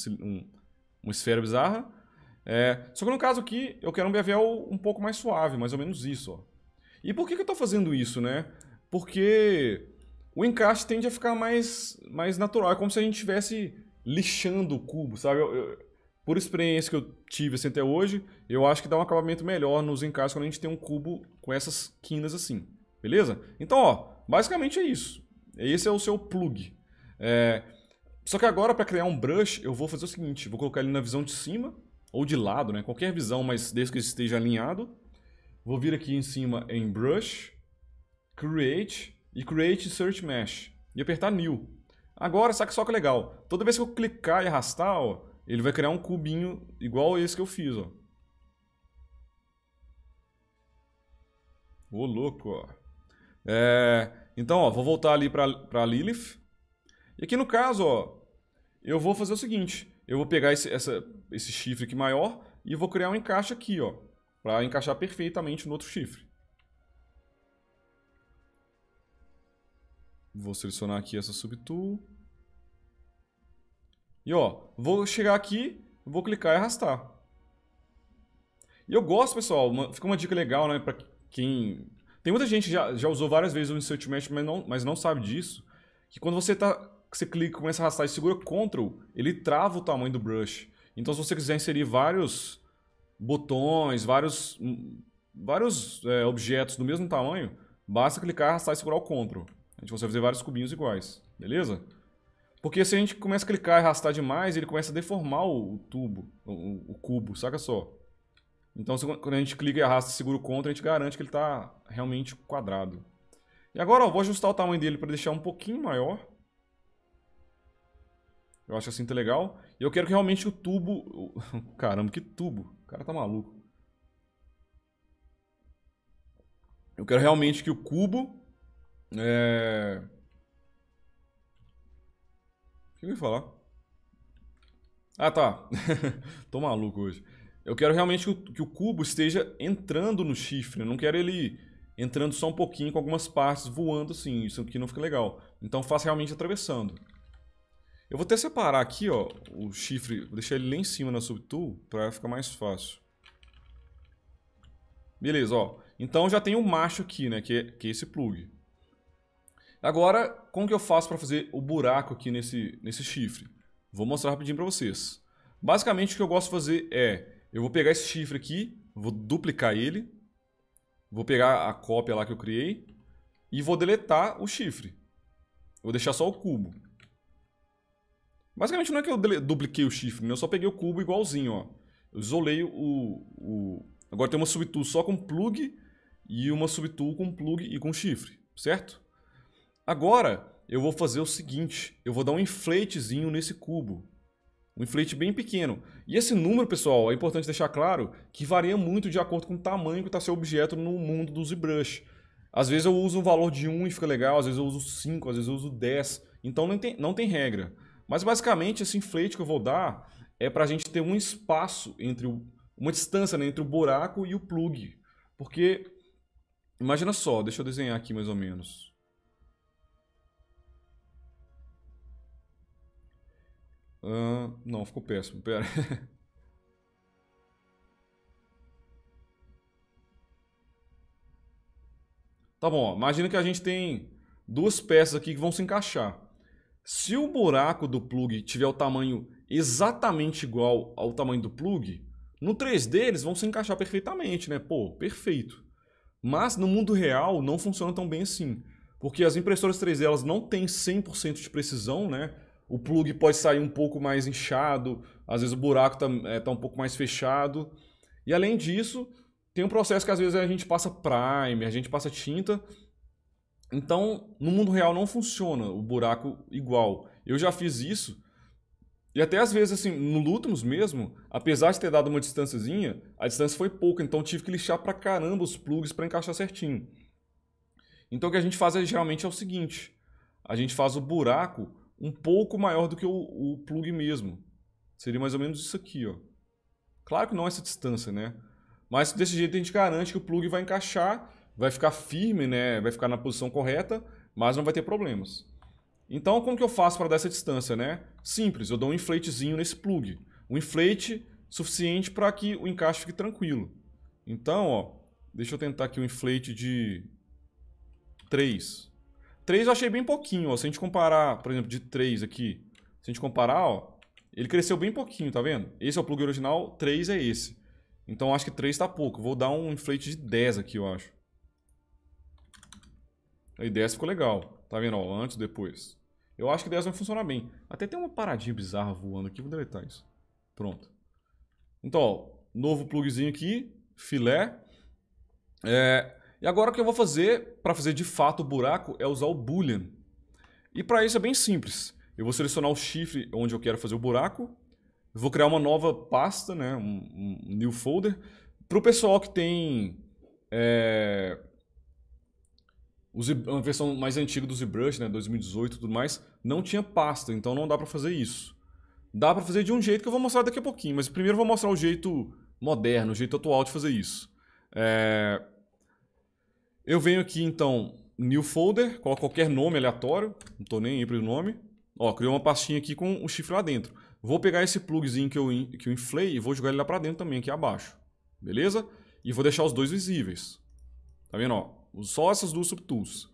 uma esfera bizarra. É, só que no caso aqui, eu quero um bevel um pouco mais suave, mais ou menos isso. Ó. E por que, que eu estou fazendo isso, né? Porque o encaixe tende a ficar mais, mais natural. É como se a gente estivesse lixando o cubo, sabe? Eu, eu, por experiência que eu tive assim, até hoje, eu acho que dá um acabamento melhor nos encaixes quando a gente tem um cubo com essas quinas assim, beleza? Então, ó, basicamente é isso. Esse é o seu plug. É... Só que agora, para criar um brush, eu vou fazer o seguinte, vou colocar ele na visão de cima, ou de lado, né? Qualquer visão, mas desde que esteja alinhado. Vou vir aqui em cima em Brush, Create e Create Search Mesh. E apertar New. Agora, saca só que legal. Toda vez que eu clicar e arrastar, ó, ele vai criar um cubinho igual esse que eu fiz, ó. Ô, louco, ó. É, então, ó, vou voltar ali para Lilith. E aqui no caso, ó, eu vou fazer o seguinte. Eu vou pegar esse, essa, esse chifre aqui maior e vou criar um encaixe aqui, ó. Pra encaixar perfeitamente no outro chifre. Vou selecionar aqui essa subtool. E ó, vou chegar aqui, vou clicar e arrastar. E eu gosto, pessoal, uma, fica uma dica legal, né, pra quem... Tem muita gente que já, já usou várias vezes o Insert Mesh, mas não, mas não sabe disso, que quando você, tá, você clica, começa a arrastar e segura Ctrl, ele trava o tamanho do brush. Então se você quiser inserir vários botões, vários, vários é, objetos do mesmo tamanho, basta clicar, arrastar e segurar o Ctrl. A gente vai fazer vários cubinhos iguais, beleza? Porque se a gente começa a clicar e arrastar demais, ele começa a deformar o tubo, o, o cubo, saca só? Então, quando a gente clica e arrasta e segura o contra, a gente garante que ele está realmente quadrado. E agora, ó, vou ajustar o tamanho dele para deixar um pouquinho maior. Eu acho assim tá legal. E eu quero que realmente o tubo... Caramba, que tubo. O cara tá maluco. Eu quero realmente que o cubo... É que eu ia falar? Ah, tá. Tô maluco hoje. Eu quero realmente que o, que o cubo esteja entrando no chifre. Eu não quero ele entrando só um pouquinho com algumas partes voando assim. Isso aqui não fica legal. Então faça realmente atravessando. Eu vou até separar aqui, ó, o chifre. Vou deixar ele lá em cima na subtool para ficar mais fácil. Beleza, ó. Então já tem o um macho aqui, né? Que é, que é esse plug. Agora, como que eu faço para fazer o buraco aqui nesse, nesse chifre? Vou mostrar rapidinho para vocês. Basicamente, o que eu gosto de fazer é... Eu vou pegar esse chifre aqui, vou duplicar ele. Vou pegar a cópia lá que eu criei. E vou deletar o chifre. Vou deixar só o cubo. Basicamente, não é que eu dupliquei o chifre, né? Eu só peguei o cubo igualzinho, ó. Eu isolei o... o... Agora tem uma subtool só com plug e uma subtool com plug e com chifre, certo? Agora, eu vou fazer o seguinte, eu vou dar um inflatezinho nesse cubo. Um inflate bem pequeno. E esse número, pessoal, é importante deixar claro que varia muito de acordo com o tamanho que está seu objeto no mundo do ZBrush. Às vezes eu uso um valor de 1 e fica legal, às vezes eu uso 5, às vezes eu uso 10. Então não tem, não tem regra. Mas basicamente esse inflate que eu vou dar é para a gente ter um espaço, entre o, uma distância né, entre o buraco e o plug. Porque, imagina só, deixa eu desenhar aqui mais ou menos. Uh, não, ficou péssimo, pera. Tá bom, ó. imagina que a gente tem duas peças aqui que vão se encaixar. Se o buraco do plug tiver o tamanho exatamente igual ao tamanho do plug, no 3D eles vão se encaixar perfeitamente, né? Pô, perfeito. Mas no mundo real não funciona tão bem assim, porque as impressoras 3D elas não têm 100% de precisão, né? o plug pode sair um pouco mais inchado, às vezes o buraco está é, tá um pouco mais fechado. E além disso, tem um processo que às vezes a gente passa primer, a gente passa tinta. Então, no mundo real não funciona o buraco igual. Eu já fiz isso. E até às vezes, assim, no Lutmos mesmo, apesar de ter dado uma distânciazinha, a distância foi pouca, então tive que lixar pra caramba os plugs para encaixar certinho. Então o que a gente faz é, geralmente é o seguinte: a gente faz o buraco um pouco maior do que o, o plug mesmo. Seria mais ou menos isso aqui, ó. Claro que não essa distância, né? Mas desse jeito a gente garante que o plug vai encaixar, vai ficar firme, né? Vai ficar na posição correta, mas não vai ter problemas. Então, como que eu faço para dar essa distância, né? Simples, eu dou um inflatezinho nesse plug. Um inflate suficiente para que o encaixe fique tranquilo. Então, ó, deixa eu tentar aqui um inflate de 3. 3 eu achei bem pouquinho, ó. Se a gente comparar, por exemplo, de 3 aqui, se a gente comparar, ó, ele cresceu bem pouquinho, tá vendo? Esse é o plug original, 3 é esse. Então acho que 3 tá pouco. Vou dar um inflate de 10 aqui, eu acho. Aí 10 ficou legal. Tá vendo, ó, antes, depois. Eu acho que 10 vai funcionar bem. Até tem uma paradinha bizarra voando aqui, vou deletar isso. Pronto. Então, ó, novo plugzinho aqui, filé. É, e agora o que eu vou fazer para fazer de fato o buraco é usar o Boolean. E para isso é bem simples. Eu vou selecionar o chifre onde eu quero fazer o buraco, vou criar uma nova pasta, né, um, um new folder, para o pessoal que tem é, uma versão mais antiga do ZBrush, né, 2018 e tudo mais, não tinha pasta, então não dá para fazer isso. Dá para fazer de um jeito que eu vou mostrar daqui a pouquinho, mas primeiro eu vou mostrar o jeito moderno, o jeito atual de fazer isso. É... Eu venho aqui então, new folder, coloco qualquer nome aleatório, não estou nem aí para o nome. Ó, criou uma pastinha aqui com o chifre lá dentro. Vou pegar esse plugzinho que eu, que eu inflei e vou jogar ele lá para dentro também, aqui abaixo. Beleza? E vou deixar os dois visíveis. Tá vendo? Ó, só essas duas subtools.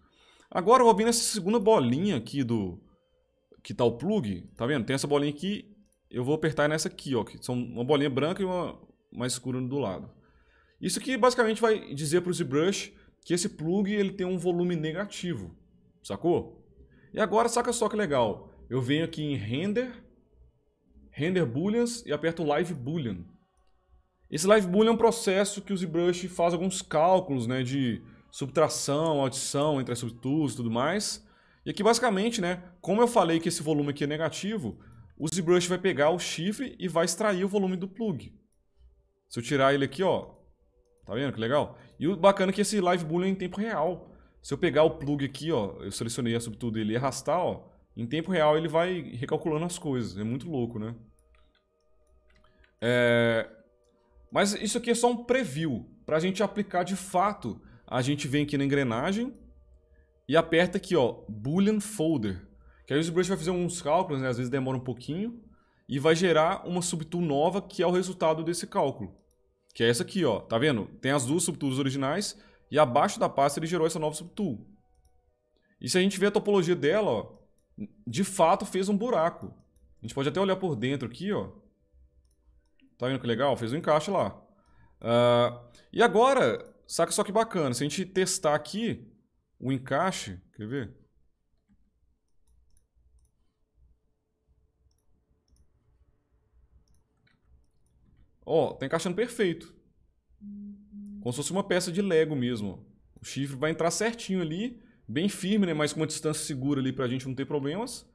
Agora eu vou vir nessa segunda bolinha aqui do... Que tá o plug, tá vendo? Tem essa bolinha aqui, eu vou apertar nessa aqui, ó. Que são uma bolinha branca e uma mais escura do lado. Isso aqui basicamente vai dizer para o ZBrush que esse plug ele tem um volume negativo, sacou? E agora saca só que legal, eu venho aqui em Render, Render Booleans e aperto Live Boolean. Esse Live Boolean é um processo que o ZBrush faz alguns cálculos né, de subtração, adição entre as subtools e tudo mais. E aqui basicamente, né, como eu falei que esse volume aqui é negativo, o ZBrush vai pegar o chifre e vai extrair o volume do plug. Se eu tirar ele aqui, ó, tá vendo que legal? E o bacana é que esse live boolean é em tempo real. Se eu pegar o plug aqui, ó, eu selecionei a subtudo ele e arrastar, ó, em tempo real ele vai recalculando as coisas. É muito louco, né? É... Mas isso aqui é só um preview. Para a gente aplicar de fato, a gente vem aqui na engrenagem e aperta aqui, ó, Boolean Folder. Que aí o ZBrush vai fazer uns cálculos, né? Às vezes demora um pouquinho. E vai gerar uma subtool nova que é o resultado desse cálculo que é essa aqui, ó. Tá vendo? Tem as duas subtools originais e abaixo da pasta ele gerou essa nova subtool. E se a gente ver a topologia dela, ó, de fato fez um buraco. A gente pode até olhar por dentro aqui, ó. Tá vendo que legal? Fez um encaixe lá. Uh, e agora, saca só que bacana, se a gente testar aqui o encaixe, quer ver? Ó, tá encaixando perfeito. Como se fosse uma peça de Lego mesmo. O chifre vai entrar certinho ali, bem firme, né? Mas com uma distância segura ali pra gente não ter problemas.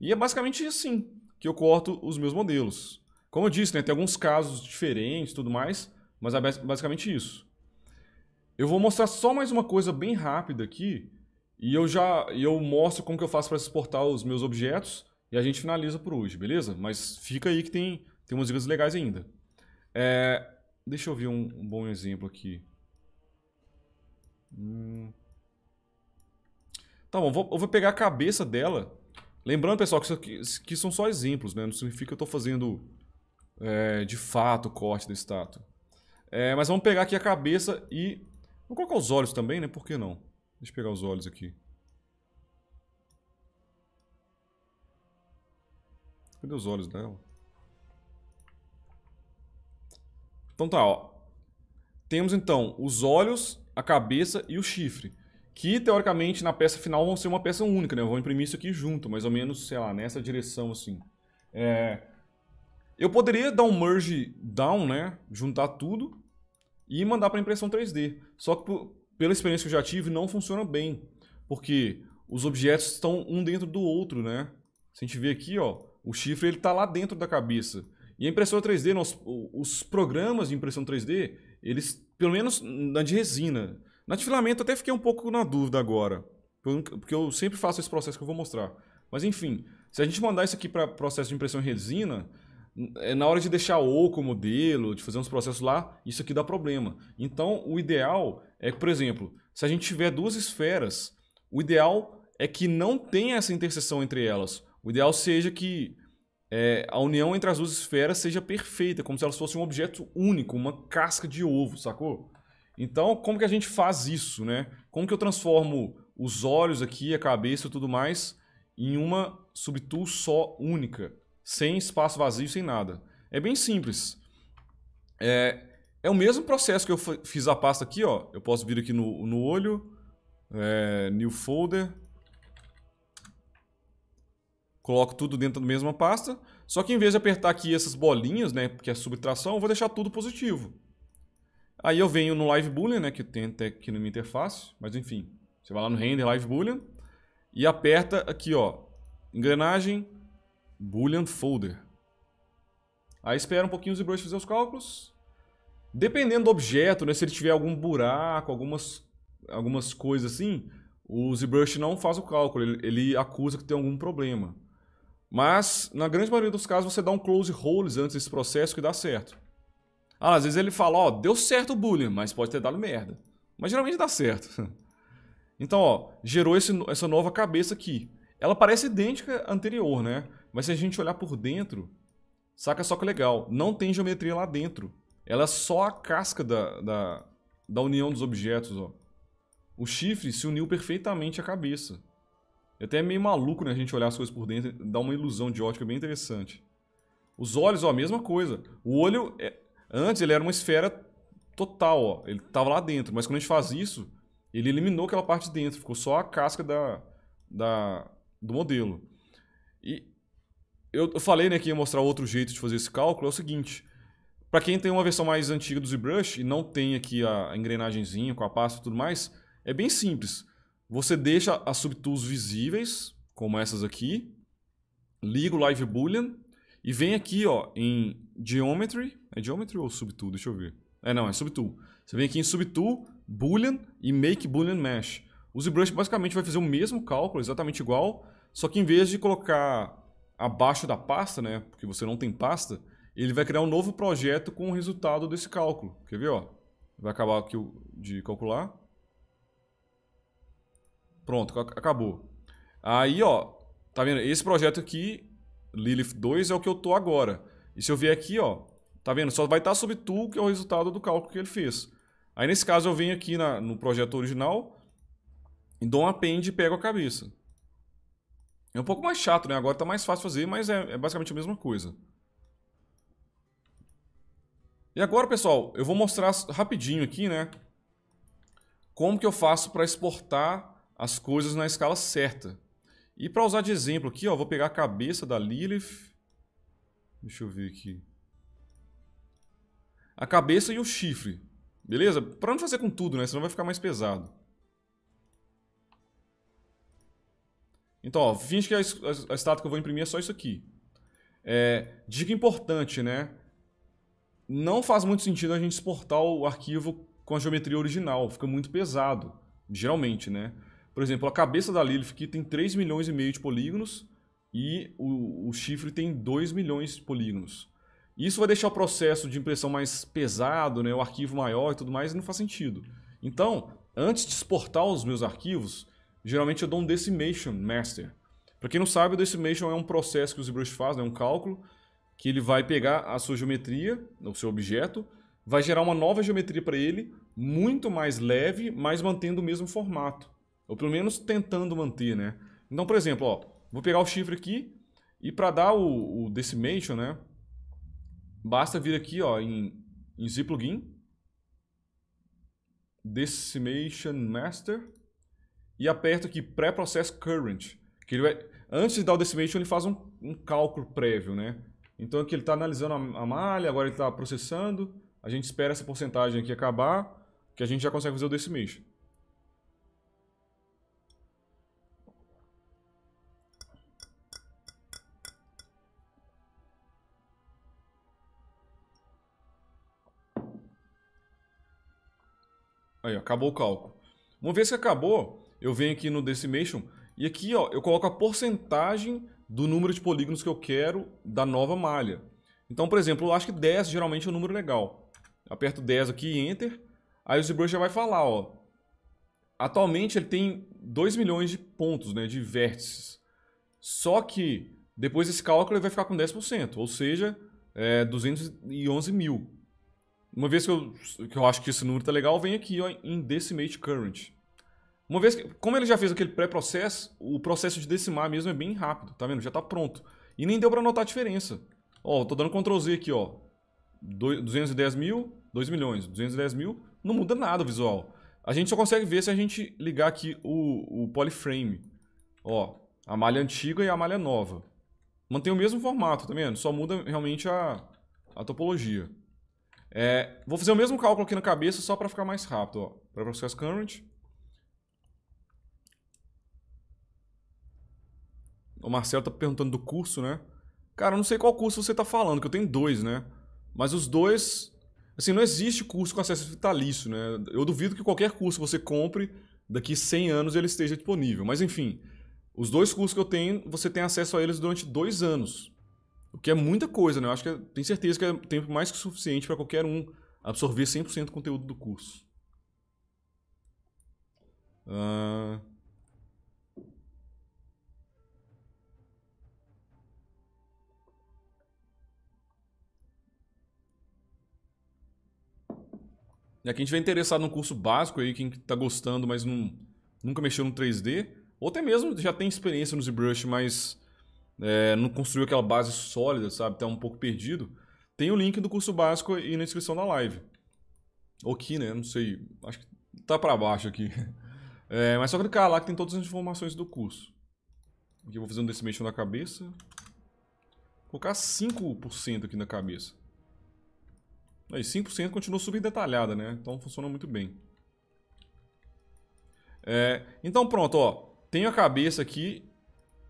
E é basicamente assim que eu corto os meus modelos. Como eu disse, né? Tem alguns casos diferentes e tudo mais, mas é basicamente isso. Eu vou mostrar só mais uma coisa bem rápida aqui e eu já eu mostro como que eu faço para exportar os meus objetos e a gente finaliza por hoje, beleza? Mas fica aí que tem, tem umas dicas legais ainda. É, deixa eu ver um, um bom exemplo aqui. Hum. Tá bom, vou, eu vou pegar a cabeça dela. Lembrando, pessoal, que isso aqui, que são só exemplos, né? Não significa que eu estou fazendo é, de fato o corte da estátua. É, mas vamos pegar aqui a cabeça e. Vou colocar os olhos também, né? Por que não? Deixa eu pegar os olhos aqui. Cadê os olhos dela? Então tá, ó. Temos então os olhos, a cabeça e o chifre. Que teoricamente na peça final vão ser uma peça única, né? Eu vou imprimir isso aqui junto, mais ou menos, sei lá, nessa direção assim. É... Eu poderia dar um merge down, né? Juntar tudo e mandar para impressão 3D. Só que pela experiência que eu já tive, não funciona bem. Porque os objetos estão um dentro do outro, né? Se a gente vê aqui, ó, o chifre ele tá lá dentro da cabeça. E a impressora 3D, nós, os programas de impressão 3D, eles, pelo menos na de resina. Na de filamento até fiquei um pouco na dúvida agora, porque eu sempre faço esse processo que eu vou mostrar. Mas enfim, se a gente mandar isso aqui para processo de impressão em resina, é, na hora de deixar oco o modelo, de fazer uns processos lá, isso aqui dá problema. Então, o ideal é que, por exemplo, se a gente tiver duas esferas, o ideal é que não tenha essa interseção entre elas. O ideal seja que é, a união entre as duas esferas seja perfeita, como se elas fossem um objeto único, uma casca de ovo, sacou? Então, como que a gente faz isso, né? Como que eu transformo os olhos aqui, a cabeça e tudo mais em uma subtool só única, sem espaço vazio, sem nada? É bem simples. É, é o mesmo processo que eu fiz a pasta aqui, ó. Eu posso vir aqui no, no olho, é, new folder, Coloco tudo dentro da mesma pasta, só que em vez de apertar aqui essas bolinhas, né, que é subtração, eu vou deixar tudo positivo. Aí eu venho no Live Boolean, né, que tem até aqui na minha interface, mas enfim. Você vai lá no Render Live Boolean e aperta aqui, ó, engrenagem Boolean Folder. Aí espera um pouquinho o ZBrush fazer os cálculos. Dependendo do objeto, né, se ele tiver algum buraco, algumas, algumas coisas assim, o ZBrush não faz o cálculo, ele, ele acusa que tem algum problema. Mas, na grande maioria dos casos, você dá um close holes antes desse processo que dá certo. Ah, às vezes ele fala, ó, deu certo o bullying, mas pode ter dado merda. Mas geralmente dá certo. Então, ó, gerou esse, essa nova cabeça aqui. Ela parece idêntica à anterior, né? Mas se a gente olhar por dentro, saca só que legal. Não tem geometria lá dentro. Ela é só a casca da, da, da união dos objetos, ó. O chifre se uniu perfeitamente à cabeça. É até meio maluco, né? A gente olhar as coisas por dentro, dá uma ilusão de ótica bem interessante. Os olhos, ó, a mesma coisa. O olho, é... antes ele era uma esfera total, ó. Ele tava lá dentro, mas quando a gente faz isso, ele eliminou aquela parte de dentro. Ficou só a casca da, da, do modelo. E eu, falei, né, que ia mostrar outro jeito de fazer esse cálculo. É o seguinte... Para quem tem uma versão mais antiga do ZBrush e não tem aqui a engrenagemzinha com a pasta e tudo mais, é bem simples. Você deixa as subtools visíveis, como essas aqui. Liga o Live Boolean. E vem aqui ó, em Geometry. É Geometry ou Subtool? Deixa eu ver. É, não, é Subtool. Você vem aqui em Subtool, Boolean e Make Boolean Mesh. O ZBrush basicamente vai fazer o mesmo cálculo, exatamente igual, só que em vez de colocar abaixo da pasta, né, porque você não tem pasta, ele vai criar um novo projeto com o resultado desse cálculo. Quer ver? Ó? Vai acabar aqui de calcular. Pronto, acabou. Aí, ó, tá vendo? Esse projeto aqui, Lilith 2, é o que eu tô agora. E se eu vier aqui, ó, tá vendo? Só vai estar tá sobre tu, que é o resultado do cálculo que ele fez. Aí, nesse caso, eu venho aqui na, no projeto original, e dou um append e pego a cabeça. É um pouco mais chato, né? Agora tá mais fácil fazer, mas é, é basicamente a mesma coisa. E agora, pessoal, eu vou mostrar rapidinho aqui, né? Como que eu faço para exportar as coisas na escala certa. E para usar de exemplo aqui, ó, vou pegar a cabeça da Lilith. Deixa eu ver aqui. A cabeça e o chifre. Beleza? Para não fazer com tudo, né? Senão vai ficar mais pesado. Então, ó, finge que a, a, a estátua que eu vou imprimir é só isso aqui. É, dica importante, né? Não faz muito sentido a gente exportar o arquivo com a geometria original. Fica muito pesado. Geralmente, né? Por exemplo, a cabeça da Lilith aqui tem 3 milhões e meio de polígonos e o, o chifre tem 2 milhões de polígonos. Isso vai deixar o processo de impressão mais pesado, né, o arquivo maior e tudo mais, e não faz sentido. Então, antes de exportar os meus arquivos, geralmente eu dou um decimation master. Para quem não sabe, o decimation é um processo que o ZBrush faz, é né, um cálculo, que ele vai pegar a sua geometria, o seu objeto, vai gerar uma nova geometria para ele, muito mais leve, mas mantendo o mesmo formato. Ou pelo menos tentando manter, né? Então, por exemplo, ó, vou pegar o chifre aqui e para dar o, o, decimation, né? Basta vir aqui, ó, em, em zplugin, decimation master e aperto aqui pré-process current, que ele vai, antes de dar o decimation ele faz um, um cálculo prévio, né? Então aqui ele está analisando a, a malha, agora ele está processando, a gente espera essa porcentagem aqui acabar, que a gente já consegue fazer o decimation. Aí, ó, acabou o cálculo. Uma vez que acabou, eu venho aqui no Decimation e aqui ó, eu coloco a porcentagem do número de polígonos que eu quero da nova malha. Então, por exemplo, eu acho que 10 geralmente é um número legal. aperto 10 aqui e Enter. Aí o ZBrush já vai falar, ó. Atualmente ele tem 2 milhões de pontos, né, de vértices. Só que depois desse cálculo ele vai ficar com 10%, ou seja, é, 211 mil. Uma vez que eu, que eu acho que esse número tá legal, vem aqui ó, em Decimate Current. Uma vez que, como ele já fez aquele pré-processo, o processo de decimar mesmo é bem rápido, tá vendo? Já tá pronto. E nem deu para notar a diferença. Ó, tô dando Ctrl Z aqui, ó. 210 mil, 2 milhões, 210 mil, não muda nada o visual. A gente só consegue ver se a gente ligar aqui o, o polyframe. Ó, a malha antiga e a malha nova. Mantém o mesmo formato, tá vendo? Só muda realmente a, a topologia. É, vou fazer o mesmo cálculo aqui na cabeça só para ficar mais rápido. Para process current. O Marcelo tá perguntando do curso, né? Cara, eu não sei qual curso você tá falando, que eu tenho dois, né? Mas os dois. Assim, não existe curso com acesso vitalício, né? Eu duvido que qualquer curso que você compre, daqui 100 anos ele esteja disponível. Mas enfim, os dois cursos que eu tenho, você tem acesso a eles durante dois anos. O que é muita coisa, né? Eu acho que é, certeza que é tempo mais que suficiente para qualquer um absorver 100% do conteúdo do curso. Uh... E aqui a gente vai interessado no curso básico aí, quem está gostando, mas não, nunca mexeu no 3D, ou até mesmo já tem experiência no ZBrush, mas é, não construiu aquela base sólida, sabe? Tá um pouco perdido. Tem o link do curso básico aí na descrição da live. Ou aqui, né? Não sei. Acho que tá para baixo aqui. É, mas só clicar lá que tem todas as informações do curso. Aqui eu vou fazer um decimation na cabeça. Vou colocar 5% aqui na cabeça. Aí 5% continua super detalhada, né? Então funciona muito bem. É, então pronto, ó. Tenho a cabeça aqui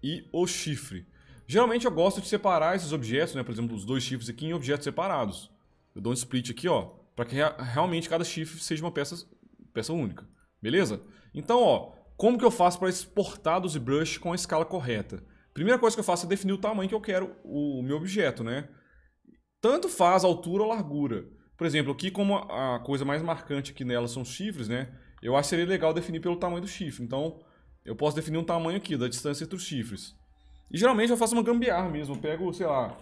e o chifre. Geralmente eu gosto de separar esses objetos, né? Por exemplo, os dois chifres aqui em objetos separados. Eu dou um split aqui, ó, para que realmente cada chifre seja uma peça, peça única. Beleza? Então, ó, como que eu faço para exportar do ZBrush com a escala correta? Primeira coisa que eu faço é definir o tamanho que eu quero o meu objeto, né? Tanto faz altura ou largura. Por exemplo, aqui como a coisa mais marcante aqui nela são os chifres, né? Eu acho que seria legal definir pelo tamanho do chifre. Então, eu posso definir um tamanho aqui, da distância entre os chifres. E geralmente eu faço uma gambiarra mesmo. Eu pego, sei lá,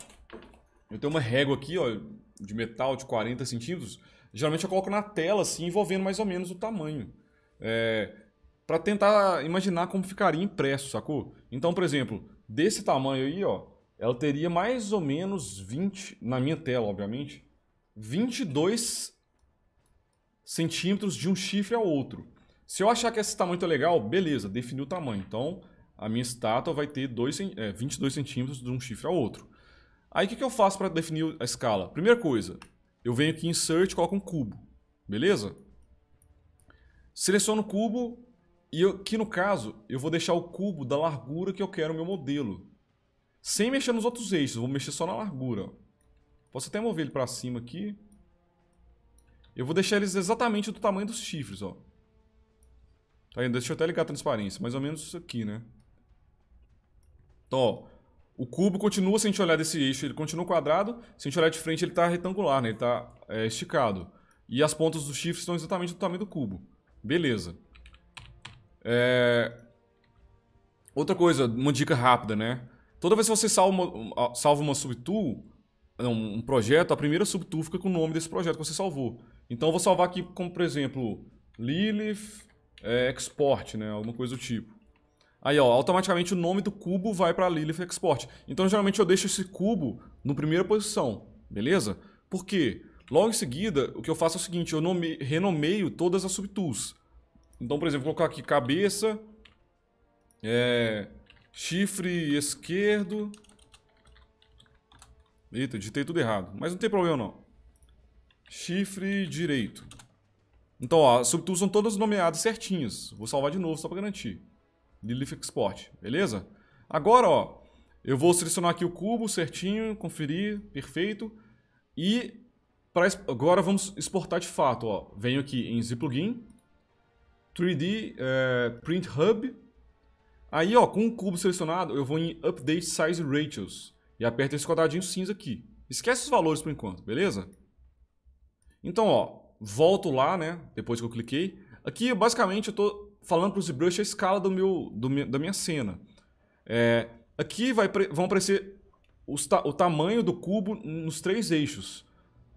eu tenho uma régua aqui, ó, de metal de 40 centímetros. Geralmente eu coloco na tela, assim, envolvendo mais ou menos o tamanho. É, para tentar imaginar como ficaria impresso, sacou? Então, por exemplo, desse tamanho aí, ó, ela teria mais ou menos 20, na minha tela, obviamente, 22 centímetros de um chifre ao outro. Se eu achar que esse tamanho tá legal, beleza, defini o tamanho. Então, a minha estátua vai ter dois, é, 22 centímetros de um chifre ao outro. Aí o que, que eu faço para definir a escala? Primeira coisa, eu venho aqui em Insert, e coloco um cubo, beleza? Seleciono o cubo e eu, aqui no caso eu vou deixar o cubo da largura que eu quero o meu modelo. Sem mexer nos outros eixos, vou mexer só na largura. Posso até mover ele para cima aqui. Eu vou deixar eles exatamente do tamanho dos chifres, ó. Tá deixa eu até ligar a transparência, mais ou menos isso aqui, né? Então, ó, o cubo continua, se a gente olhar desse eixo, ele continua quadrado. Se a gente olhar de frente, ele está retangular, né? Ele está é, esticado. E as pontas do chifre estão exatamente do tamanho do cubo. Beleza. É... Outra coisa, uma dica rápida, né? Toda vez que você salva uma, salva uma subtool, um projeto, a primeira subtool fica com o nome desse projeto que você salvou. Então eu vou salvar aqui como, por exemplo, Lilith é, Export, né? Alguma coisa do tipo. Aí, ó, automaticamente o nome do cubo vai para Lilith Export. Então, geralmente eu deixo esse cubo na primeira posição, beleza? Por quê? Logo em seguida, o que eu faço é o seguinte, eu nome... renomeio todas as subtools. Então, por exemplo, colocar aqui cabeça, é, chifre esquerdo. Eita, digitei tudo errado, mas não tem problema não. Chifre direito. Então, ó, as subtools são todas nomeadas certinhas. Vou salvar de novo só para garantir de Leaf Export, beleza? Agora, ó, eu vou selecionar aqui o cubo certinho, conferir, perfeito. E para agora vamos exportar de fato, ó. Venho aqui em plugin 3D é, eh, Print Hub. Aí, ó, com o cubo selecionado, eu vou em Update Size Ratios e aperto esse quadradinho cinza aqui. Esquece os valores por enquanto, beleza? Então, ó, volto lá, né, depois que eu cliquei. Aqui, basicamente, eu tô falando para o ZBrush é a escala do meu, do, da minha cena. É, aqui vai, vão aparecer os, o tamanho do cubo nos três eixos.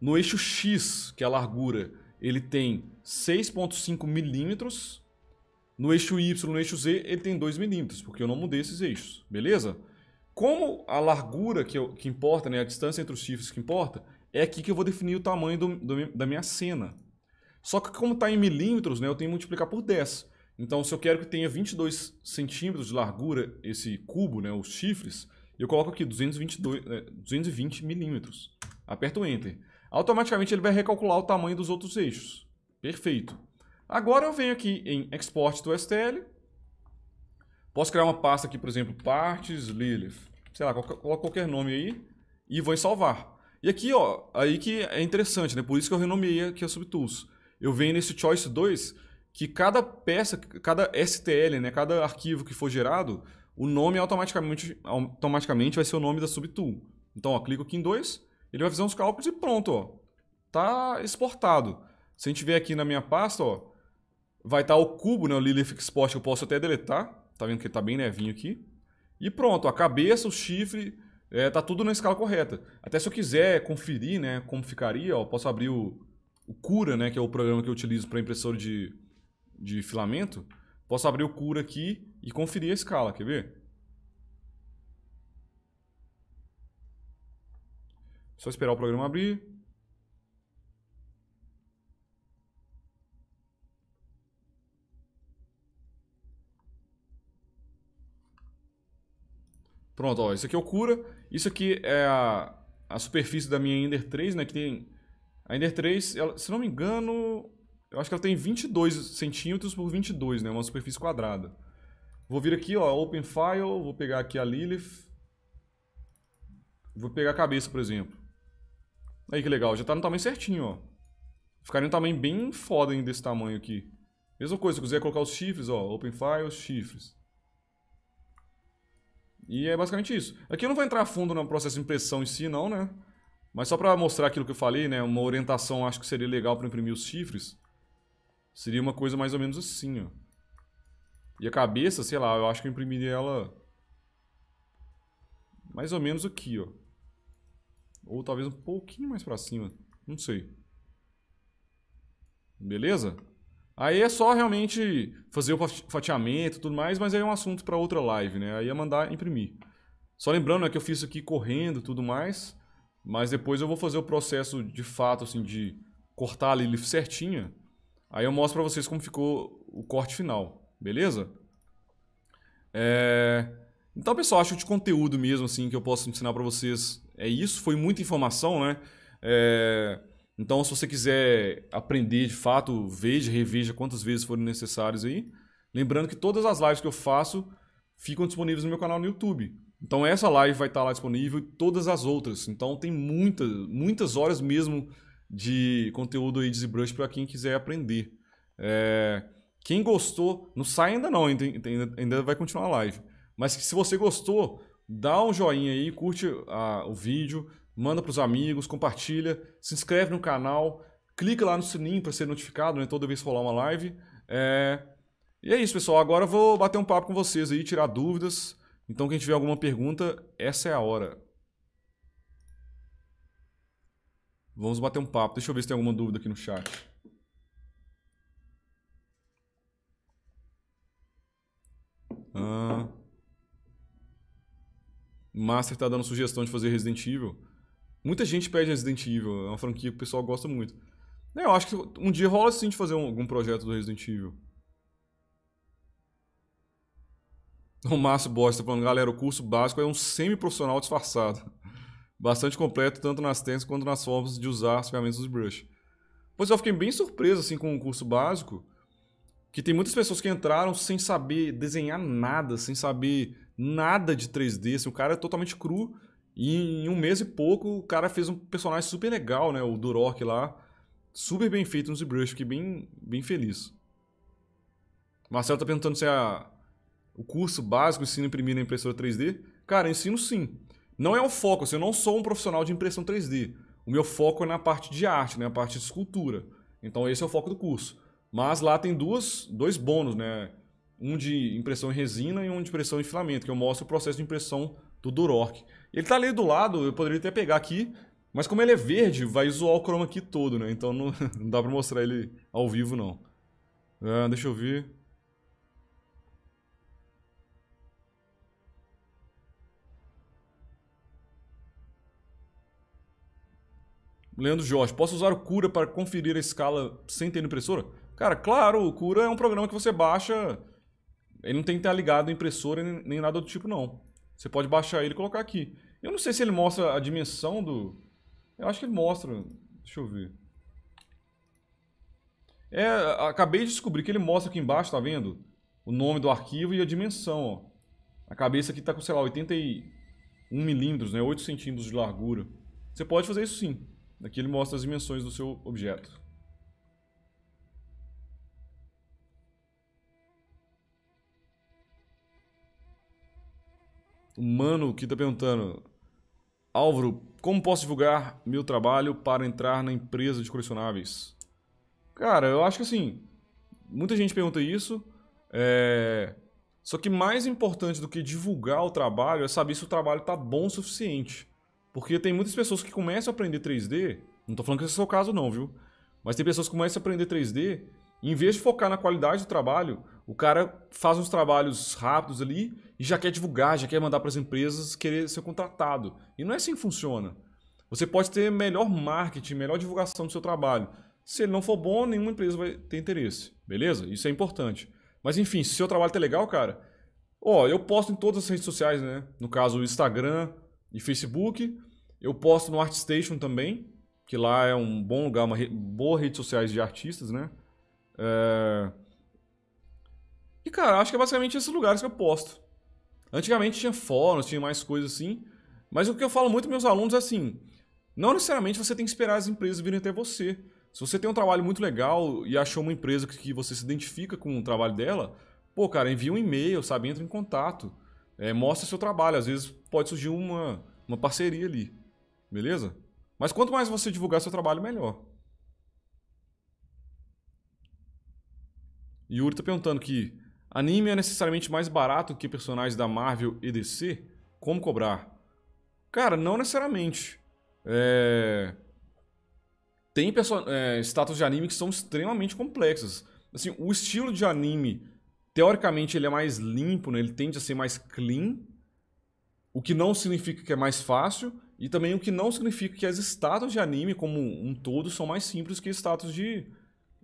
No eixo X, que é a largura, ele tem 6.5 milímetros. No eixo Y, no eixo Z, ele tem 2 milímetros, porque eu não mudei esses eixos, beleza? Como a largura que, eu, que importa, né, a distância entre os chifres que importa, é aqui que eu vou definir o tamanho do, do, da minha cena. Só que como está em milímetros, né, eu tenho que multiplicar por 10. Então, se eu quero que tenha 22 centímetros de largura esse cubo, né, os chifres, eu coloco aqui 222, 220 é, milímetros. Aperto o Enter. Automaticamente ele vai recalcular o tamanho dos outros eixos. Perfeito. Agora eu venho aqui em Export do STL. Posso criar uma pasta aqui, por exemplo, Partes Lilith. Sei lá, coloco qualquer nome aí e vou em Salvar. E aqui, ó, aí que é interessante, né? Por isso que eu renomeei aqui a Subtools. Eu venho nesse Choice 2 que cada peça, cada STL, né, cada arquivo que for gerado, o nome automaticamente, automaticamente vai ser o nome da subtool. Então, ó, clico aqui em 2, ele vai fazer uns cálculos e pronto, ó, tá exportado. Se a gente ver aqui na minha pasta, ó, vai estar tá o cubo, né, o Lilith Export, eu posso até deletar, tá vendo que ele tá bem nevinho aqui. E pronto, a cabeça, o chifre, é, tá tudo na escala correta. Até se eu quiser conferir, né, como ficaria, ó, posso abrir o, o Cura, né, que é o programa que eu utilizo para impressora de de filamento, posso abrir o cura aqui e conferir a escala, quer ver? Só esperar o programa abrir. Pronto, ó, isso aqui é o cura. Isso aqui é a, a superfície da minha Ender 3, né? Que tem. A Ender 3, ela, se não me engano, eu acho que ela tem 22 centímetros por 22, né? Uma superfície quadrada. Vou vir aqui, ó, Open File, vou pegar aqui a Lilith. Vou pegar a cabeça, por exemplo. Aí que legal, já tá no tamanho certinho, ó. Ficaria um tamanho bem foda hein, desse tamanho aqui. Mesma coisa, se eu quiser colocar os chifres, ó, Open File, chifres. E é basicamente isso. Aqui eu não vou entrar a fundo no processo de impressão em si, não, né? Mas só para mostrar aquilo que eu falei, né? Uma orientação acho que seria legal para imprimir os chifres. Seria uma coisa mais ou menos assim, ó. E a cabeça, sei lá, eu acho que eu imprimiria ela... Mais ou menos aqui, ó. Ou talvez um pouquinho mais pra cima. Não sei. Beleza? Aí é só realmente fazer o fatiamento e tudo mais, mas aí é um assunto para outra live, né? Aí é mandar imprimir. Só lembrando né, que eu fiz isso aqui correndo e tudo mais, mas depois eu vou fazer o processo de fato, assim, de cortar ali Lilith certinha Aí eu mostro para vocês como ficou o corte final, beleza? É... Então, pessoal, acho que de conteúdo mesmo assim que eu posso ensinar para vocês é isso. Foi muita informação, né? É... Então, se você quiser aprender de fato, veja, reveja quantas vezes forem necessárias aí. Lembrando que todas as lives que eu faço ficam disponíveis no meu canal no YouTube. Então essa live vai estar lá disponível e todas as outras. Então tem muitas, muitas horas mesmo de conteúdo aí de ZBrush para quem quiser aprender. É, quem gostou, não sai ainda não, ainda, ainda vai continuar a live. Mas se você gostou, dá um joinha aí, curte a, o vídeo, manda para os amigos, compartilha, se inscreve no canal, clica lá no sininho para ser notificado né, toda vez que rolar uma live. É, e é isso, pessoal. Agora eu vou bater um papo com vocês aí, tirar dúvidas. Então, quem tiver alguma pergunta, essa é a hora. Vamos bater um papo. Deixa eu ver se tem alguma dúvida aqui no chat. Ah. Master tá dando sugestão de fazer Resident Evil. Muita gente pede Resident Evil, é uma franquia que o pessoal gosta muito. É, eu acho que um dia rola sim de fazer um, algum projeto do Resident Evil. O Márcio Bosta tá falando, galera, o curso básico é um semi-profissional disfarçado bastante completo, tanto nas técnicas quanto nas formas de usar as ferramentas do brush. Pois eu fiquei bem surpreso assim, com o curso básico, que tem muitas pessoas que entraram sem saber desenhar nada, sem saber nada de 3D, assim, o cara é totalmente cru, e em um mês e pouco o cara fez um personagem super legal, né, o Durok lá, super bem feito no ZBrush, fiquei bem, bem feliz. Marcelo tá perguntando se a, o curso básico ensina a imprimir na impressora 3D. Cara, ensino sim. Não é o foco, assim, eu não sou um profissional de impressão 3D. O meu foco é na parte de arte, né? na parte de escultura. Então esse é o foco do curso. Mas lá tem duas, dois bônus, né? Um de impressão em resina e um de impressão em filamento, que eu mostro o processo de impressão do Duroc. Ele está ali do lado, eu poderia até pegar aqui, mas como ele é verde, vai zoar o chroma aqui todo, né? Então não, não dá para mostrar ele ao vivo, não. Ah, deixa eu ver. Leandro Jorge, posso usar o Cura para conferir a escala sem ter impressora? Cara, claro, o Cura é um programa que você baixa. Ele não tem que estar ligado à impressora nem nada do tipo, não. Você pode baixar ele e colocar aqui. Eu não sei se ele mostra a dimensão do. Eu acho que ele mostra. Deixa eu ver. É, acabei de descobrir que ele mostra aqui embaixo, tá vendo? O nome do arquivo e a dimensão, ó. A cabeça aqui tá com, sei lá, 81 milímetros, né? 8 centímetros de largura. Você pode fazer isso sim. Aqui ele mostra as dimensões do seu objeto. O Mano que está perguntando. Álvaro, como posso divulgar meu trabalho para entrar na empresa de colecionáveis? Cara, eu acho que assim, muita gente pergunta isso. É... Só que mais importante do que divulgar o trabalho é saber se o trabalho está bom o suficiente. Porque tem muitas pessoas que começam a aprender 3D, não estou falando que esse é o seu caso não, viu? Mas tem pessoas que começam a aprender 3D e em vez de focar na qualidade do trabalho, o cara faz uns trabalhos rápidos ali e já quer divulgar, já quer mandar para as empresas querer ser contratado. E não é assim que funciona. Você pode ter melhor marketing, melhor divulgação do seu trabalho. Se ele não for bom, nenhuma empresa vai ter interesse. Beleza? Isso é importante. Mas enfim, se o seu trabalho tá legal, cara, ó, eu posto em todas as redes sociais, né? No caso, Instagram e Facebook. Eu posto no ArtStation também, que lá é um bom lugar, uma re... boa rede sociais de artistas, né? É... E, cara, acho que é basicamente esses lugares que eu posto. Antigamente tinha fóruns, tinha mais coisas assim, mas o que eu falo muito para meus alunos é assim, não necessariamente você tem que esperar as empresas virem até você. Se você tem um trabalho muito legal e achou uma empresa que você se identifica com o trabalho dela, pô, cara, envia um e-mail, sabe? Entra em contato, é, mostra seu trabalho. Às vezes pode surgir uma, uma parceria ali. Beleza? Mas quanto mais você divulgar seu trabalho, melhor. Yuri tá perguntando que anime é necessariamente mais barato que personagens da Marvel e DC? Como cobrar? Cara, não necessariamente. É... Tem person... é, status de anime que são extremamente complexas. Assim, o estilo de anime, teoricamente, ele é mais limpo, né? ele tende a ser mais clean, o que não significa que é mais fácil, e também o que não significa que as estátuas de anime como um todo são mais simples que estátuas de,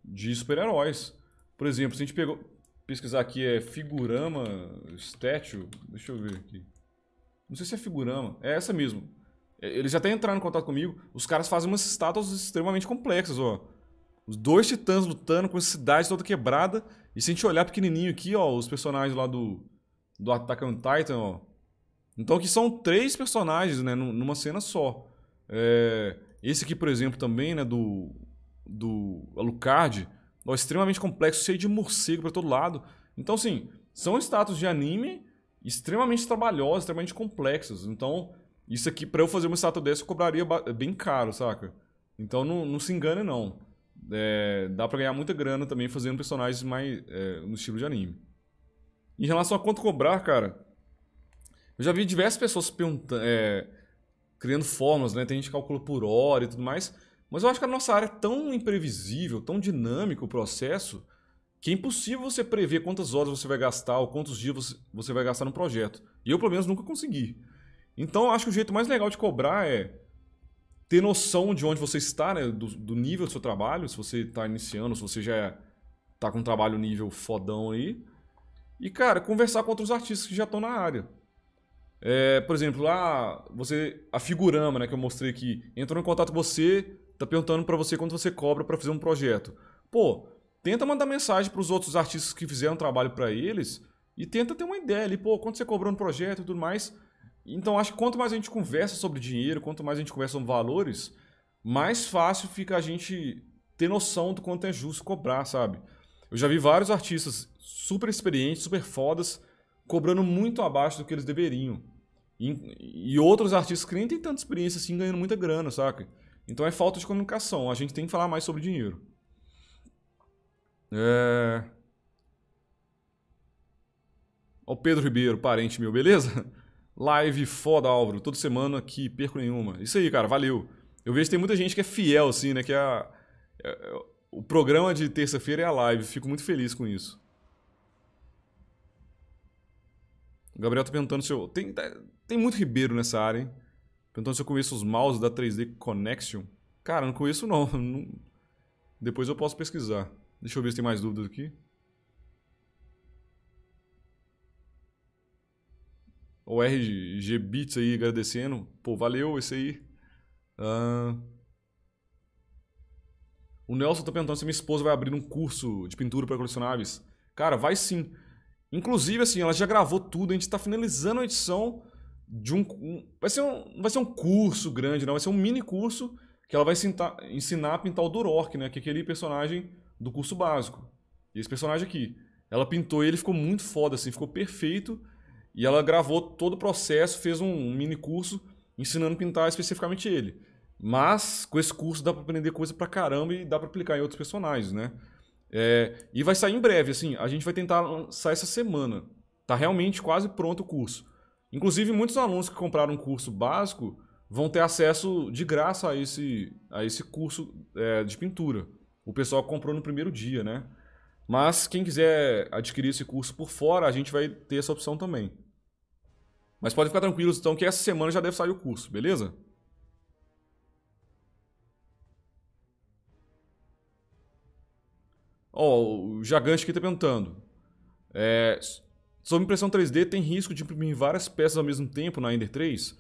de super-heróis. Por exemplo, se a gente pegou, pesquisar aqui é figurama statue, deixa eu ver aqui. Não sei se é figurama, é essa mesmo. É, eles já até entraram em contato comigo, os caras fazem umas estátuas extremamente complexas, ó. Os dois titãs lutando com a cidade toda quebrada. E se a gente olhar pequenininho aqui, ó, os personagens lá do, do Attack on Titan, ó. Então aqui são três personagens, né, numa cena só. É, esse aqui, por exemplo, também, né, do, do Alucard, extremamente complexo, cheio de morcego para todo lado. Então, assim, são status de anime extremamente trabalhosos, extremamente complexos. Então, isso aqui, para eu fazer uma estátua dessa, eu cobraria bem caro, saca? Então, não, não se engane, não. É, dá para ganhar muita grana também fazendo personagens mais é, no estilo de anime. Em relação a quanto cobrar, cara, eu já vi diversas pessoas perguntando, é, criando fórmulas, né? Tem gente que calcula por hora e tudo mais. Mas eu acho que a nossa área é tão imprevisível, tão dinâmico o processo, que é impossível você prever quantas horas você vai gastar ou quantos dias você vai gastar no projeto. E eu, pelo menos, nunca consegui. Então, eu acho que o jeito mais legal de cobrar é ter noção de onde você está, né? do, do nível do seu trabalho, se você está iniciando, se você já está com um trabalho nível fodão aí. E, cara, conversar com outros artistas que já estão na área. É, por exemplo, lá ah, você a figurama, né, que eu mostrei aqui, entrou em contato com você, tá perguntando para você quanto você cobra para fazer um projeto. Pô, tenta mandar mensagem para os outros artistas que fizeram trabalho para eles e tenta ter uma ideia ali, pô, quanto você cobrou no projeto e tudo mais. Então acho que quanto mais a gente conversa sobre dinheiro, quanto mais a gente conversa sobre valores, mais fácil fica a gente ter noção do quanto é justo cobrar, sabe? Eu já vi vários artistas super experientes, super fodas, cobrando muito abaixo do que eles deveriam. E, e outros artistas que nem têm tanta experiência assim ganhando muita grana, saca? Então é falta de comunicação. A gente tem que falar mais sobre dinheiro. É... Ó, o Pedro Ribeiro, parente meu, beleza? Live foda, Álvaro. Toda semana aqui, perco nenhuma. Isso aí, cara, valeu. Eu vejo que tem muita gente que é fiel, assim, né? Que é, a... É, é, o programa de terça-feira é a live. Fico muito feliz com isso. Gabriel tá perguntando se eu... Tem, tá, tem muito Ribeiro nessa área, hein? Perguntando se eu conheço os mouses da 3D Connection. Cara, não conheço não. não... Depois eu posso pesquisar. Deixa eu ver se tem mais dúvidas aqui. O RG Beats aí agradecendo. Pô, valeu esse aí. Uh... O Nelson tá perguntando se minha esposa vai abrir um curso de pintura para colecionáveis. Cara, vai sim. Inclusive, assim, ela já gravou tudo, a gente está finalizando a edição de um, vai ser um, vai ser um curso grande, não, vai ser um mini curso que ela vai ensinar, ensinar a pintar o Durok né? Que é aquele personagem do curso básico. E esse personagem aqui. Ela pintou ele, ficou muito foda, assim, ficou perfeito. E ela gravou todo o processo, fez um, um mini curso ensinando a pintar especificamente ele. Mas com esse curso dá para aprender coisa pra caramba e dá para aplicar em outros personagens, né? É, e vai sair em breve, assim. A gente vai tentar lançar essa semana. Tá realmente quase pronto o curso. Inclusive, muitos alunos que compraram um curso básico vão ter acesso de graça a esse, a esse curso é, de pintura. O pessoal comprou no primeiro dia, né? Mas quem quiser adquirir esse curso por fora, a gente vai ter essa opção também. Mas pode ficar tranquilos, então, que essa semana já deve sair o curso, beleza? Ó, oh, o está perguntando. É, sobre impressão 3D, tem risco de imprimir várias peças ao mesmo tempo na Ender 3?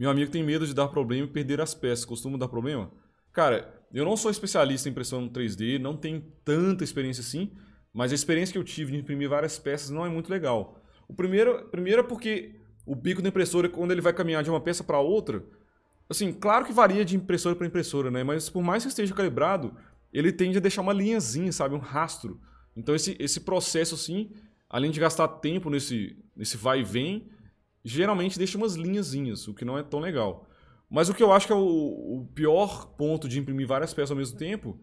Meu amigo tem medo de dar problema e perder as peças. Costuma dar problema? Cara, eu não sou especialista em impressão 3D, não tenho tanta experiência assim, mas a experiência que eu tive de imprimir várias peças não é muito legal. O primeiro, primeiro é porque o bico da impressora, quando ele vai caminhar de uma peça para outra, assim, claro que varia de impressora para impressora, né? Mas por mais que esteja calibrado, ele tende a deixar uma linhazinha, sabe? Um rastro. Então esse, esse processo, assim, além de gastar tempo nesse, nesse vai e vem, geralmente deixa umas linhazinhas, o que não é tão legal. Mas o que eu acho que é o, o pior ponto de imprimir várias peças ao mesmo tempo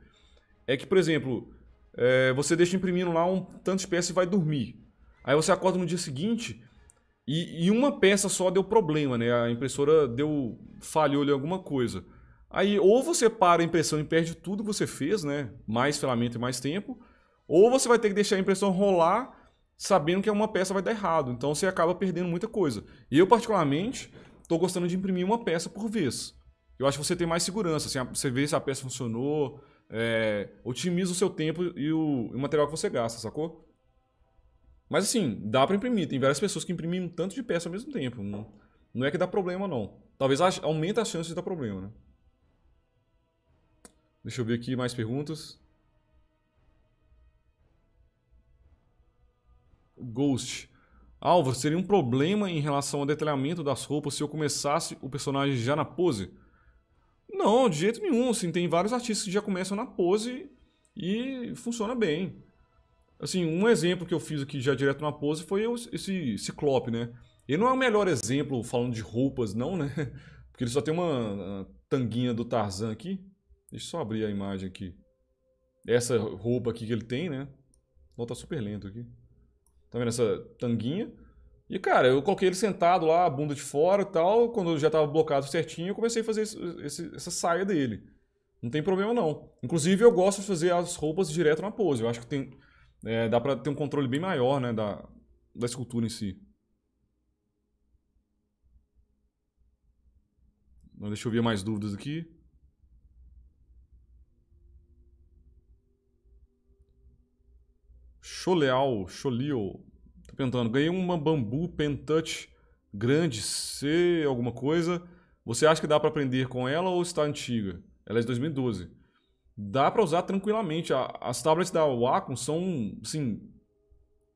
é que, por exemplo, é, você deixa imprimindo lá um tanto de peça e vai dormir. Aí você acorda no dia seguinte e, e uma peça só deu problema, né? A impressora deu falhou ali alguma coisa. Aí ou você para a impressão e perde tudo que você fez, né? Mais ferramenta e mais tempo, ou você vai ter que deixar a impressão rolar sabendo que uma peça vai dar errado. Então você acaba perdendo muita coisa. Eu particularmente estou gostando de imprimir uma peça por vez. Eu acho que você tem mais segurança, assim, você vê se a peça funcionou, é, otimiza o seu tempo e o, e o material que você gasta, sacou? Mas assim, dá para imprimir. Tem várias pessoas que imprimem um tanto de peça ao mesmo tempo. Não, não é que dá problema, não. Talvez aumenta a chance de dar problema, né? Deixa eu ver aqui mais perguntas. Ghost. Álvaro, seria um problema em relação ao detalhamento das roupas se eu começasse o personagem já na pose? Não, de jeito nenhum. Assim, tem vários artistas que já começam na pose e funciona bem. Assim, um exemplo que eu fiz aqui já direto na pose foi esse Ciclope, né? Ele não é o melhor exemplo falando de roupas, não, né? Porque ele só tem uma tanguinha do Tarzan aqui. Deixa eu só abrir a imagem aqui. Essa roupa aqui que ele tem, né? Não, tá super lento aqui. Tá vendo essa tanguinha? E, cara, eu coloquei ele sentado lá, a bunda de fora e tal. Quando já tava blocado certinho, eu comecei a fazer esse, esse, essa saia dele. Não tem problema, não. Inclusive, eu gosto de fazer as roupas direto na pose. Eu acho que tem, é, dá pra ter um controle bem maior, né, da, da escultura em si. Não, deixa eu ver mais dúvidas aqui. Choleal, Cholio. Tô perguntando, ganhei uma bambu pentouch grande C alguma coisa. Você acha que dá para aprender com ela ou está antiga? Ela é de 2012. Dá para usar tranquilamente. As tablets da Wacom são, assim,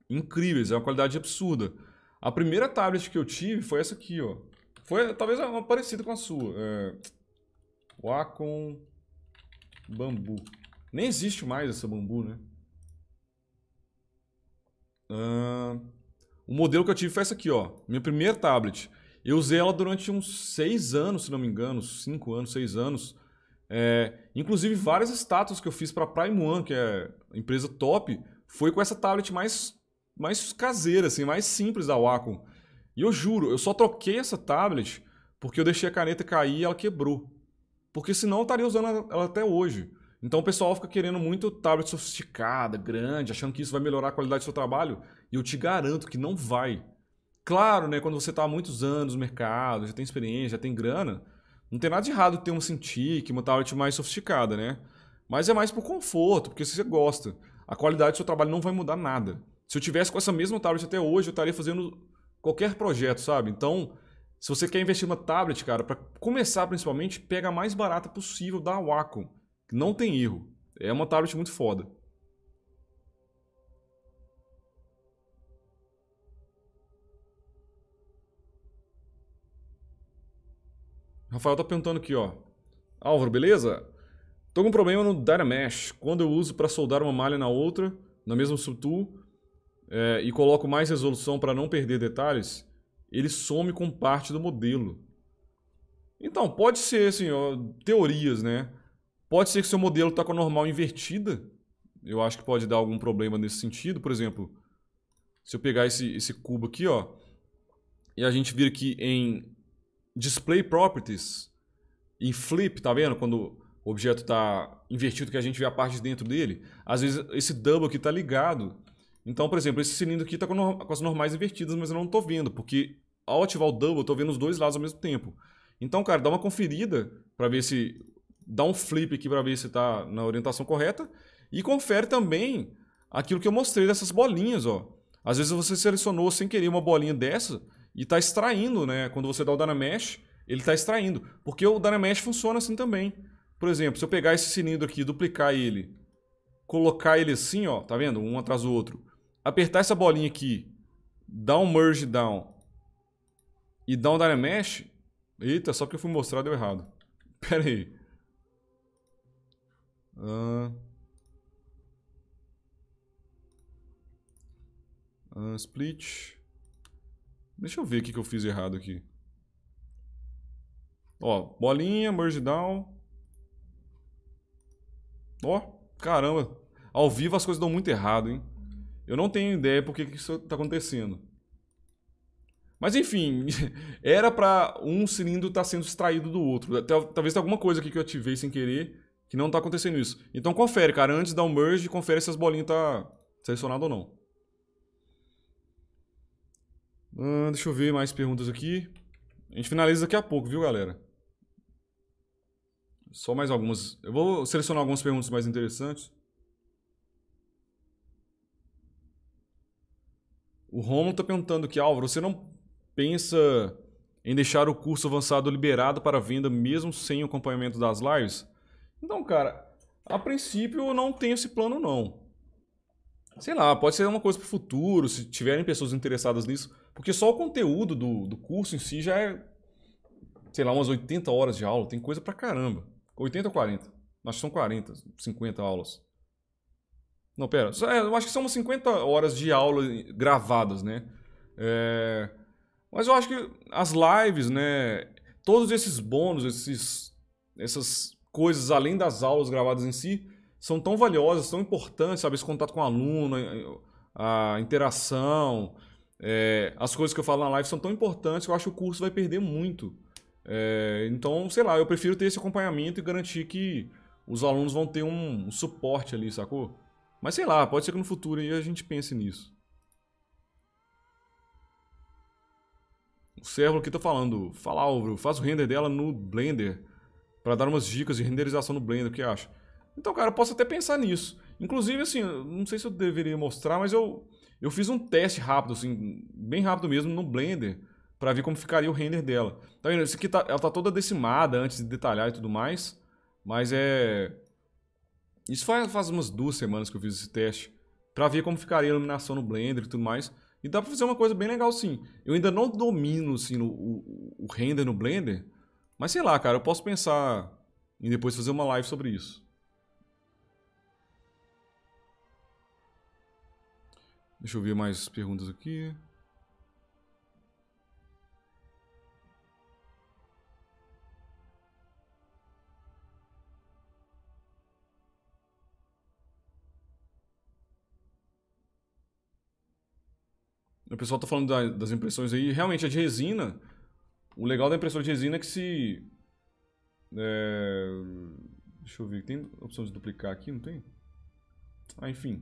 incríveis, é uma qualidade absurda. A primeira tablet que eu tive foi essa aqui, ó. Foi talvez uma parecida com a sua. É... Wacom Bambu. Nem existe mais essa bambu, né? Uh, o modelo que eu tive foi essa aqui, ó. Minha primeira tablet. Eu usei ela durante uns seis anos, se não me engano, cinco anos, seis anos. É, inclusive, várias estátuas que eu fiz para Prime One, que é empresa top, foi com essa tablet mais, mais caseira, assim, mais simples da Wacom. E eu juro, eu só troquei essa tablet porque eu deixei a caneta cair e ela quebrou. Porque senão eu estaria usando ela até hoje. Então o pessoal fica querendo muito tablet sofisticada, grande, achando que isso vai melhorar a qualidade do seu trabalho. E eu te garanto que não vai. Claro, né, quando você está há muitos anos no mercado, já tem experiência, já tem grana, não tem nada de errado ter um Cintiq, uma tablet mais sofisticada, né? Mas é mais por conforto, porque se você gosta, a qualidade do seu trabalho não vai mudar nada. Se eu tivesse com essa mesma tablet até hoje, eu estaria fazendo qualquer projeto, sabe? Então, se você quer investir numa tablet, cara, para começar principalmente, pega a mais barata possível da Wacom. Não tem erro. É uma tablet muito foda. Rafael tá perguntando aqui, ó. Álvaro, beleza? Tô com um problema no Dynamesh. Quando eu uso para soldar uma malha na outra, na mesma subtool, é, e coloco mais resolução para não perder detalhes, ele some com parte do modelo. Então, pode ser, assim, ó, teorias, né? Pode ser que seu modelo está com a normal invertida. Eu acho que pode dar algum problema nesse sentido. Por exemplo, se eu pegar esse, esse cubo aqui, ó, e a gente vir aqui em Display Properties, em Flip, tá vendo? Quando o objeto está invertido, que a gente vê a parte de dentro dele. Às vezes esse double aqui está ligado. Então, por exemplo, esse cilindro aqui está com, com as normais invertidas, mas eu não estou vendo, porque ao ativar o double, eu estou vendo os dois lados ao mesmo tempo. Então, cara, dá uma conferida para ver se dá um flip aqui para ver se está na orientação correta. E confere também aquilo que eu mostrei dessas bolinhas. Ó. Às vezes você selecionou sem querer uma bolinha dessa e está extraindo, né? Quando você dá o Dynamesh, ele está extraindo. Porque o Dynamesh funciona assim também. Por exemplo, se eu pegar esse cilindro aqui, duplicar ele, colocar ele assim, ó, tá vendo? Um atrás do outro. Apertar essa bolinha aqui, dar um merge down e dar um Dynamesh. Eita, só que eu fui mostrar deu errado. Pera aí. Uh, uh, split. Deixa eu ver o que, eu fiz errado aqui. Ó, bolinha, merge down. Ó, caramba. Ao vivo as coisas dão muito errado, hein? Eu não tenho ideia por que isso tá acontecendo. Mas enfim, era para um cilindro estar tá sendo extraído do outro. Talvez tenha alguma coisa aqui que eu ativei sem querer que não tá acontecendo isso. Então confere, cara, antes da um merge, confere se as bolinhas tá selecionado ou não. Uh, deixa eu ver mais perguntas aqui. A gente finaliza daqui a pouco, viu, galera? Só mais algumas. Eu vou selecionar algumas perguntas mais interessantes. O Romulo tá perguntando aqui, Álvaro, você não pensa em deixar o curso avançado liberado para venda mesmo sem o acompanhamento das lives? Então, cara, a princípio eu não tenho esse plano, não. Sei lá, pode ser uma coisa para o futuro, se tiverem pessoas interessadas nisso. Porque só o conteúdo do, do curso em si já é, sei lá, umas 80 horas de aula. Tem coisa pra caramba. 80 ou 40? Acho que são 40, 50 aulas. Não, pera. É, eu acho que são uns 50 horas de aula gravadas, né? É... Mas eu acho que as lives, né? Todos esses bônus, esses, essas coisas além das aulas gravadas em si são tão valiosas, tão importantes, sabe? Esse contato com o aluno, eh, a interação, é, as coisas que eu falo na live são tão importantes que eu acho que o curso vai perder muito. É, então, sei lá, eu prefiro ter esse acompanhamento e garantir que os alunos vão ter um, um suporte ali, sacou? Mas sei lá, pode ser que no futuro aí a gente pense nisso. O servo aqui tá falando, fala Álvaro, faz o render dela no Blender para dar umas dicas de renderização no Blender, o que acha? Então, cara, eu posso até pensar nisso. Inclusive, assim, não sei se eu deveria mostrar, mas eu, eu fiz um teste rápido, assim, bem rápido mesmo, no Blender, para ver como ficaria o render dela. Tá vendo? Esse aqui tá, ela tá toda decimada antes de detalhar e tudo mais, mas é... Isso faz, faz umas duas semanas que eu fiz esse teste, para ver como ficaria a iluminação no Blender e tudo mais. E dá para fazer uma coisa bem legal, sim. Eu ainda não domino, assim, o, o, o render no Blender, mas sei lá, cara, eu posso pensar em depois fazer uma live sobre isso. Deixa eu ver mais perguntas aqui. O pessoal está falando da, das impressões aí. Realmente, a de resina, o legal da impressora de resina é que se... É... Deixa eu ver, tem opção de duplicar aqui, não tem? Ah, enfim.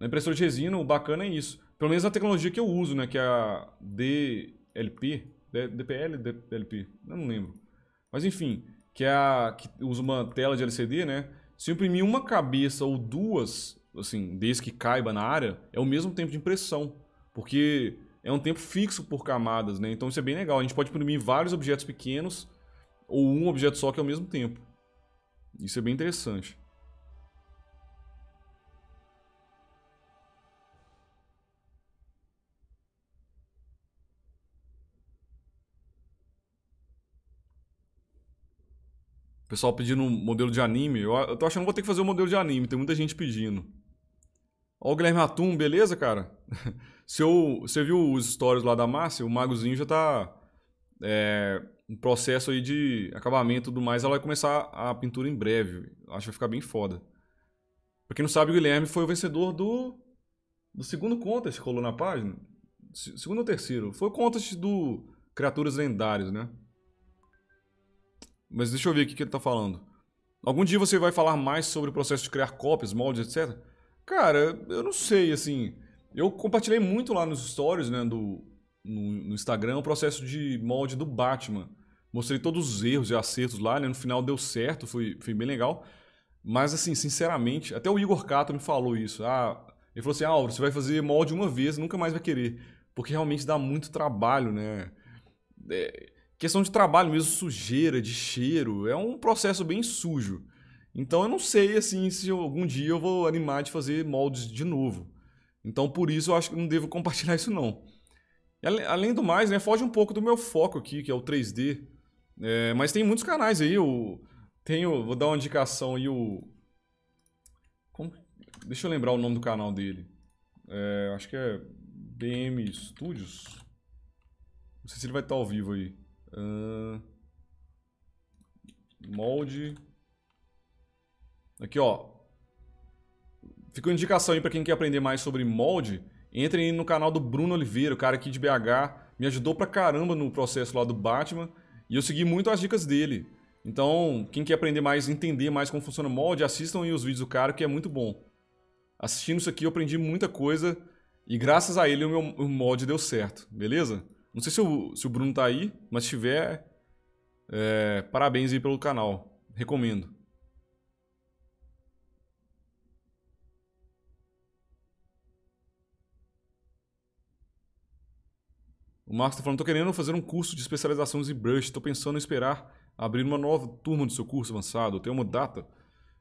Na impressora de resina, o bacana é isso. Pelo menos a tecnologia que eu uso, né? Que é a DLP. DPL? DLP? Eu não lembro. Mas enfim, que é a... Que usa uma tela de LCD, né? Se eu imprimir uma cabeça ou duas, assim, desde que caiba na área, é o mesmo tempo de impressão. Porque é um tempo fixo por camadas, né? Então isso é bem legal. A gente pode imprimir vários objetos pequenos ou um objeto só que ao é mesmo tempo. Isso é bem interessante. pessoal pedindo um modelo de anime. Eu, eu tô achando que vou ter que fazer um modelo de anime, tem muita gente pedindo. Ó o Guilherme Atum, beleza, cara? Seu, você viu os stories lá da Márcia? O Magozinho já tá é, um processo aí de acabamento do mais. Ela vai começar a pintura em breve. Acho que vai ficar bem foda. Pra quem não sabe, o Guilherme foi o vencedor do, do segundo contest que rolou na página. Segundo ou terceiro? Foi o contest do Criaturas Lendárias, né? Mas deixa eu ver o que ele tá falando. Algum dia você vai falar mais sobre o processo de criar cópias, moldes, etc. Cara, eu não sei, assim. Eu compartilhei muito lá nos stories, né, do, no, no Instagram, o processo de molde do Batman. Mostrei todos os erros e acertos lá, né? No final deu certo, foi, foi bem legal. Mas, assim, sinceramente, até o Igor Cato me falou isso. Ah, ele falou assim: Álvaro, você vai fazer molde uma vez, nunca mais vai querer. Porque realmente dá muito trabalho, né? É, questão de trabalho mesmo, sujeira, de cheiro. É um processo bem sujo. Então eu não sei assim se eu, algum dia eu vou animar de fazer moldes de novo. Então por isso eu acho que não devo compartilhar isso não. Além do mais, né, foge um pouco do meu foco aqui, que é o 3D. É, mas tem muitos canais aí, eu tenho, vou dar uma indicação aí, o... Como? Deixa eu lembrar o nome do canal dele. É, acho que é BM Studios. Não sei se ele vai estar ao vivo aí. Uh, molde Aqui, ó. Ficou indicação aí para quem quer aprender mais sobre molde. Entrem no canal do Bruno Oliveira, o cara aqui de BH. Me ajudou pra caramba no processo lá do Batman. E eu segui muito as dicas dele. Então, quem quer aprender mais, entender mais como funciona o molde, assistam aí os vídeos do cara, que é muito bom. Assistindo isso aqui, eu aprendi muita coisa. E graças a ele, o meu o molde deu certo, beleza? Não sei se o, se o Bruno tá aí, mas se tiver, é, parabéns aí pelo canal. Recomendo. O Marcos está falando, estou querendo fazer um curso de especialização em ZBrush, estou pensando em esperar abrir uma nova turma do seu curso avançado, tem uma data.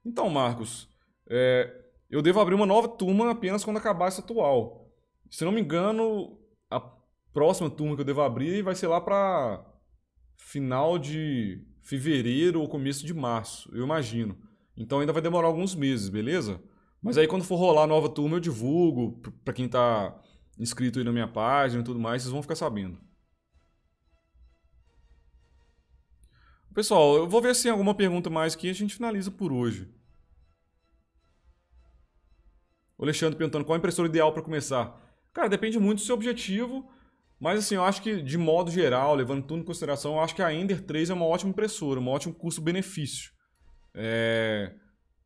Então, Marcos, é, eu devo abrir uma nova turma apenas quando acabar essa atual. Se não me engano, a próxima turma que eu devo abrir vai ser lá para final de fevereiro ou começo de março, eu imagino. Então ainda vai demorar alguns meses, beleza? Mas aí quando for rolar nova turma eu divulgo para quem está inscrito aí na minha página e tudo mais, vocês vão ficar sabendo. Pessoal, eu vou ver se tem alguma pergunta mais aqui e a gente finaliza por hoje. O Alexandre perguntando qual é a impressora ideal para começar. Cara, depende muito do seu objetivo, mas assim, eu acho que de modo geral, levando tudo em consideração, eu acho que a Ender 3 é uma ótima impressora, um ótimo custo-benefício. É...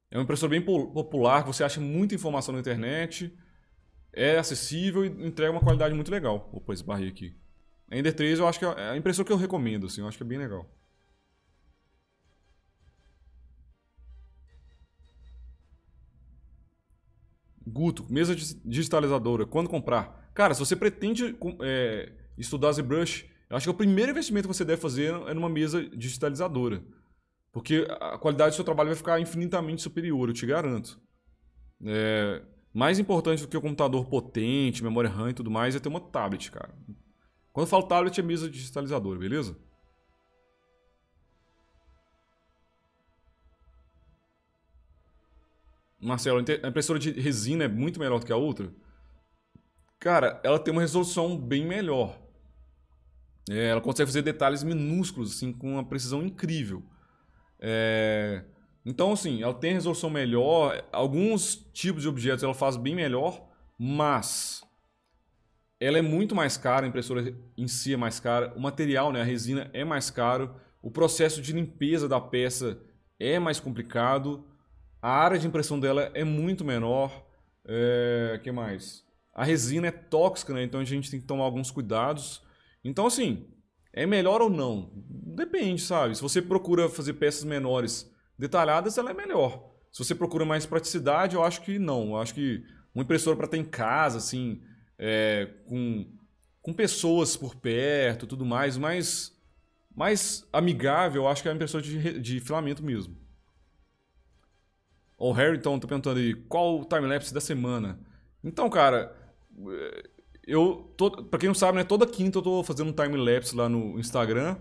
é uma impressora bem popular, você acha muita informação na internet, é acessível e entrega uma qualidade muito legal. Opa, esbarrei aqui. Ender 3 eu acho que é, é a impressão que eu recomendo, assim, eu acho que é bem legal. Guto, mesa digitalizadora, quando comprar? Cara, se você pretende é, estudar ZBrush, eu acho que é o primeiro investimento que você deve fazer é numa mesa digitalizadora. Porque a qualidade do seu trabalho vai ficar infinitamente superior, eu te garanto. É, mais importante do que o computador potente, memória RAM e tudo mais, é ter uma tablet, cara. Quando eu falo tablet, é mesa digitalizadora, beleza? Marcelo, a impressora de resina é muito melhor do que a outra? Cara, ela tem uma resolução bem melhor. É, ela consegue fazer detalhes minúsculos, assim, com uma precisão incrível. É... Então, assim, ela tem resolução melhor, alguns tipos de objetos ela faz bem melhor, mas ela é muito mais cara, a impressora em si é mais cara, o material, né, a resina é mais caro, o processo de limpeza da peça é mais complicado, a área de impressão dela é muito menor, é, que mais? A resina é tóxica, né? então a gente tem que tomar alguns cuidados. Então, assim, é melhor ou não? Depende, sabe? Se você procura fazer peças menores detalhadas, ela é melhor. Se você procura mais praticidade, eu acho que não. Eu acho que uma impressora para ter em casa, assim, é, com, com pessoas por perto tudo mais, mais, mais amigável, eu acho que é uma impressora de, de filamento mesmo. O Harrington tá perguntando aí, qual o timelapse da semana? Então, cara, é, eu. Tô, pra quem não sabe, né, toda quinta eu tô fazendo um timelapse lá no Instagram.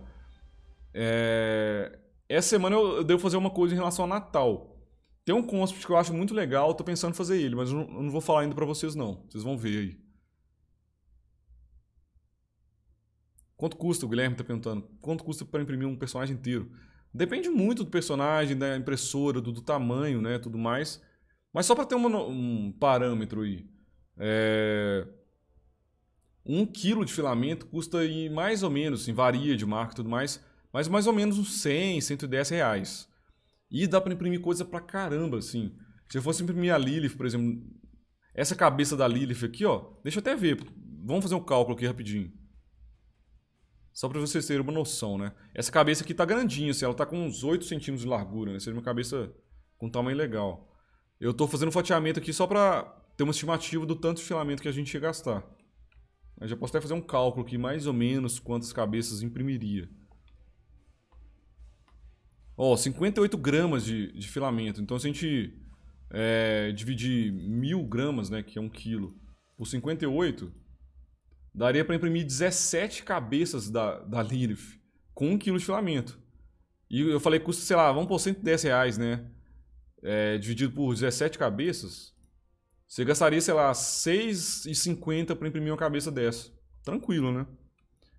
É, essa semana eu, devo fazer uma coisa em relação ao Natal. Tem um concept que eu acho muito legal, estou pensando em fazer ele, mas eu não, vou falar ainda para vocês não. Vocês vão ver aí. Quanto custa? O Guilherme está perguntando. Quanto custa para imprimir um personagem inteiro? Depende muito do personagem, da impressora, do, do tamanho, né, tudo mais. Mas só para ter uma, um parâmetro aí, é... um quilo de filamento custa aí mais ou menos, assim, varia de marca e tudo mais, mas mais ou menos uns 100, 110 reais. E dá para imprimir coisa pra caramba, assim. Se eu fosse imprimir a Lilith, por exemplo, essa cabeça da Lilith aqui, ó, deixa eu até ver. Vamos fazer um cálculo aqui rapidinho. Só para vocês terem uma noção, né? Essa cabeça aqui tá grandinha, assim, ela tá com uns 8 centímetros de largura, né? Seria uma cabeça com tamanho legal. Eu tô fazendo um fatiamento aqui só para ter uma estimativa do tanto de filamento que a gente ia gastar. Eu já posso até fazer um cálculo aqui, mais ou menos, quantas cabeças imprimiria. Ó, 58 gramas de, de filamento. Então, se a gente é, dividir mil gramas, né, que é um quilo, por 58, daria para imprimir 17 cabeças da, da Lilith com um quilo de filamento. E eu falei custa, sei lá, vamos por 110 reais, né? É, dividido por 17 cabeças, você gastaria, sei lá, 6,50 para imprimir uma cabeça dessa. Tranquilo, né?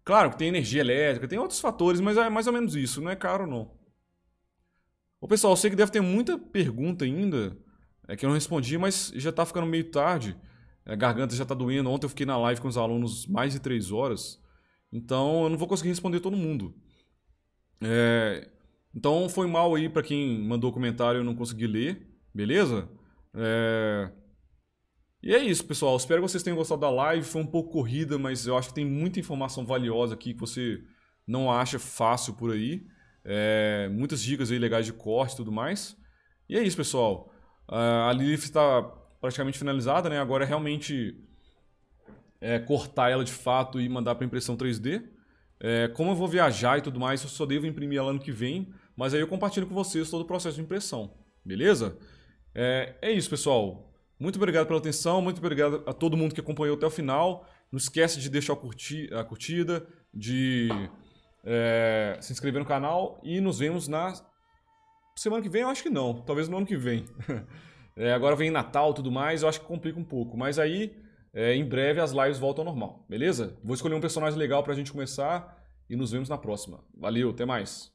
Claro que tem energia elétrica, tem outros fatores, mas é mais ou menos isso, não é caro não. Ô, pessoal, eu sei que deve ter muita pergunta ainda é, que eu não respondi, mas já está ficando meio tarde. É, a garganta já está doendo. Ontem eu fiquei na live com os alunos mais de três horas. Então, eu não vou conseguir responder todo mundo. É, então, foi mal aí para quem mandou comentário e eu não consegui ler. Beleza? É... E é isso, pessoal. Espero que vocês tenham gostado da live. Foi um pouco corrida, mas eu acho que tem muita informação valiosa aqui que você não acha fácil por aí é, muitas dicas aí legais de corte e tudo mais. E é isso, pessoal. Ah, a Lilith está praticamente finalizada, né? Agora é realmente é, cortar ela de fato e mandar para impressão 3D. É, como eu vou viajar e tudo mais, eu só devo imprimir ela ano que vem, mas aí eu compartilho com vocês todo o processo de impressão, beleza? É, é isso, pessoal. Muito obrigado pela atenção, muito obrigado a todo mundo que acompanhou até o final. Não esquece de deixar a, a curtida, de é, se inscrever no canal e nos vemos na semana que vem. Eu acho que não, talvez no ano que vem. é, agora vem Natal e tudo mais, eu acho que complica um pouco. Mas aí, é, em breve, as lives voltam ao normal, beleza? Vou escolher um personagem legal pra gente começar e nos vemos na próxima. Valeu, até mais!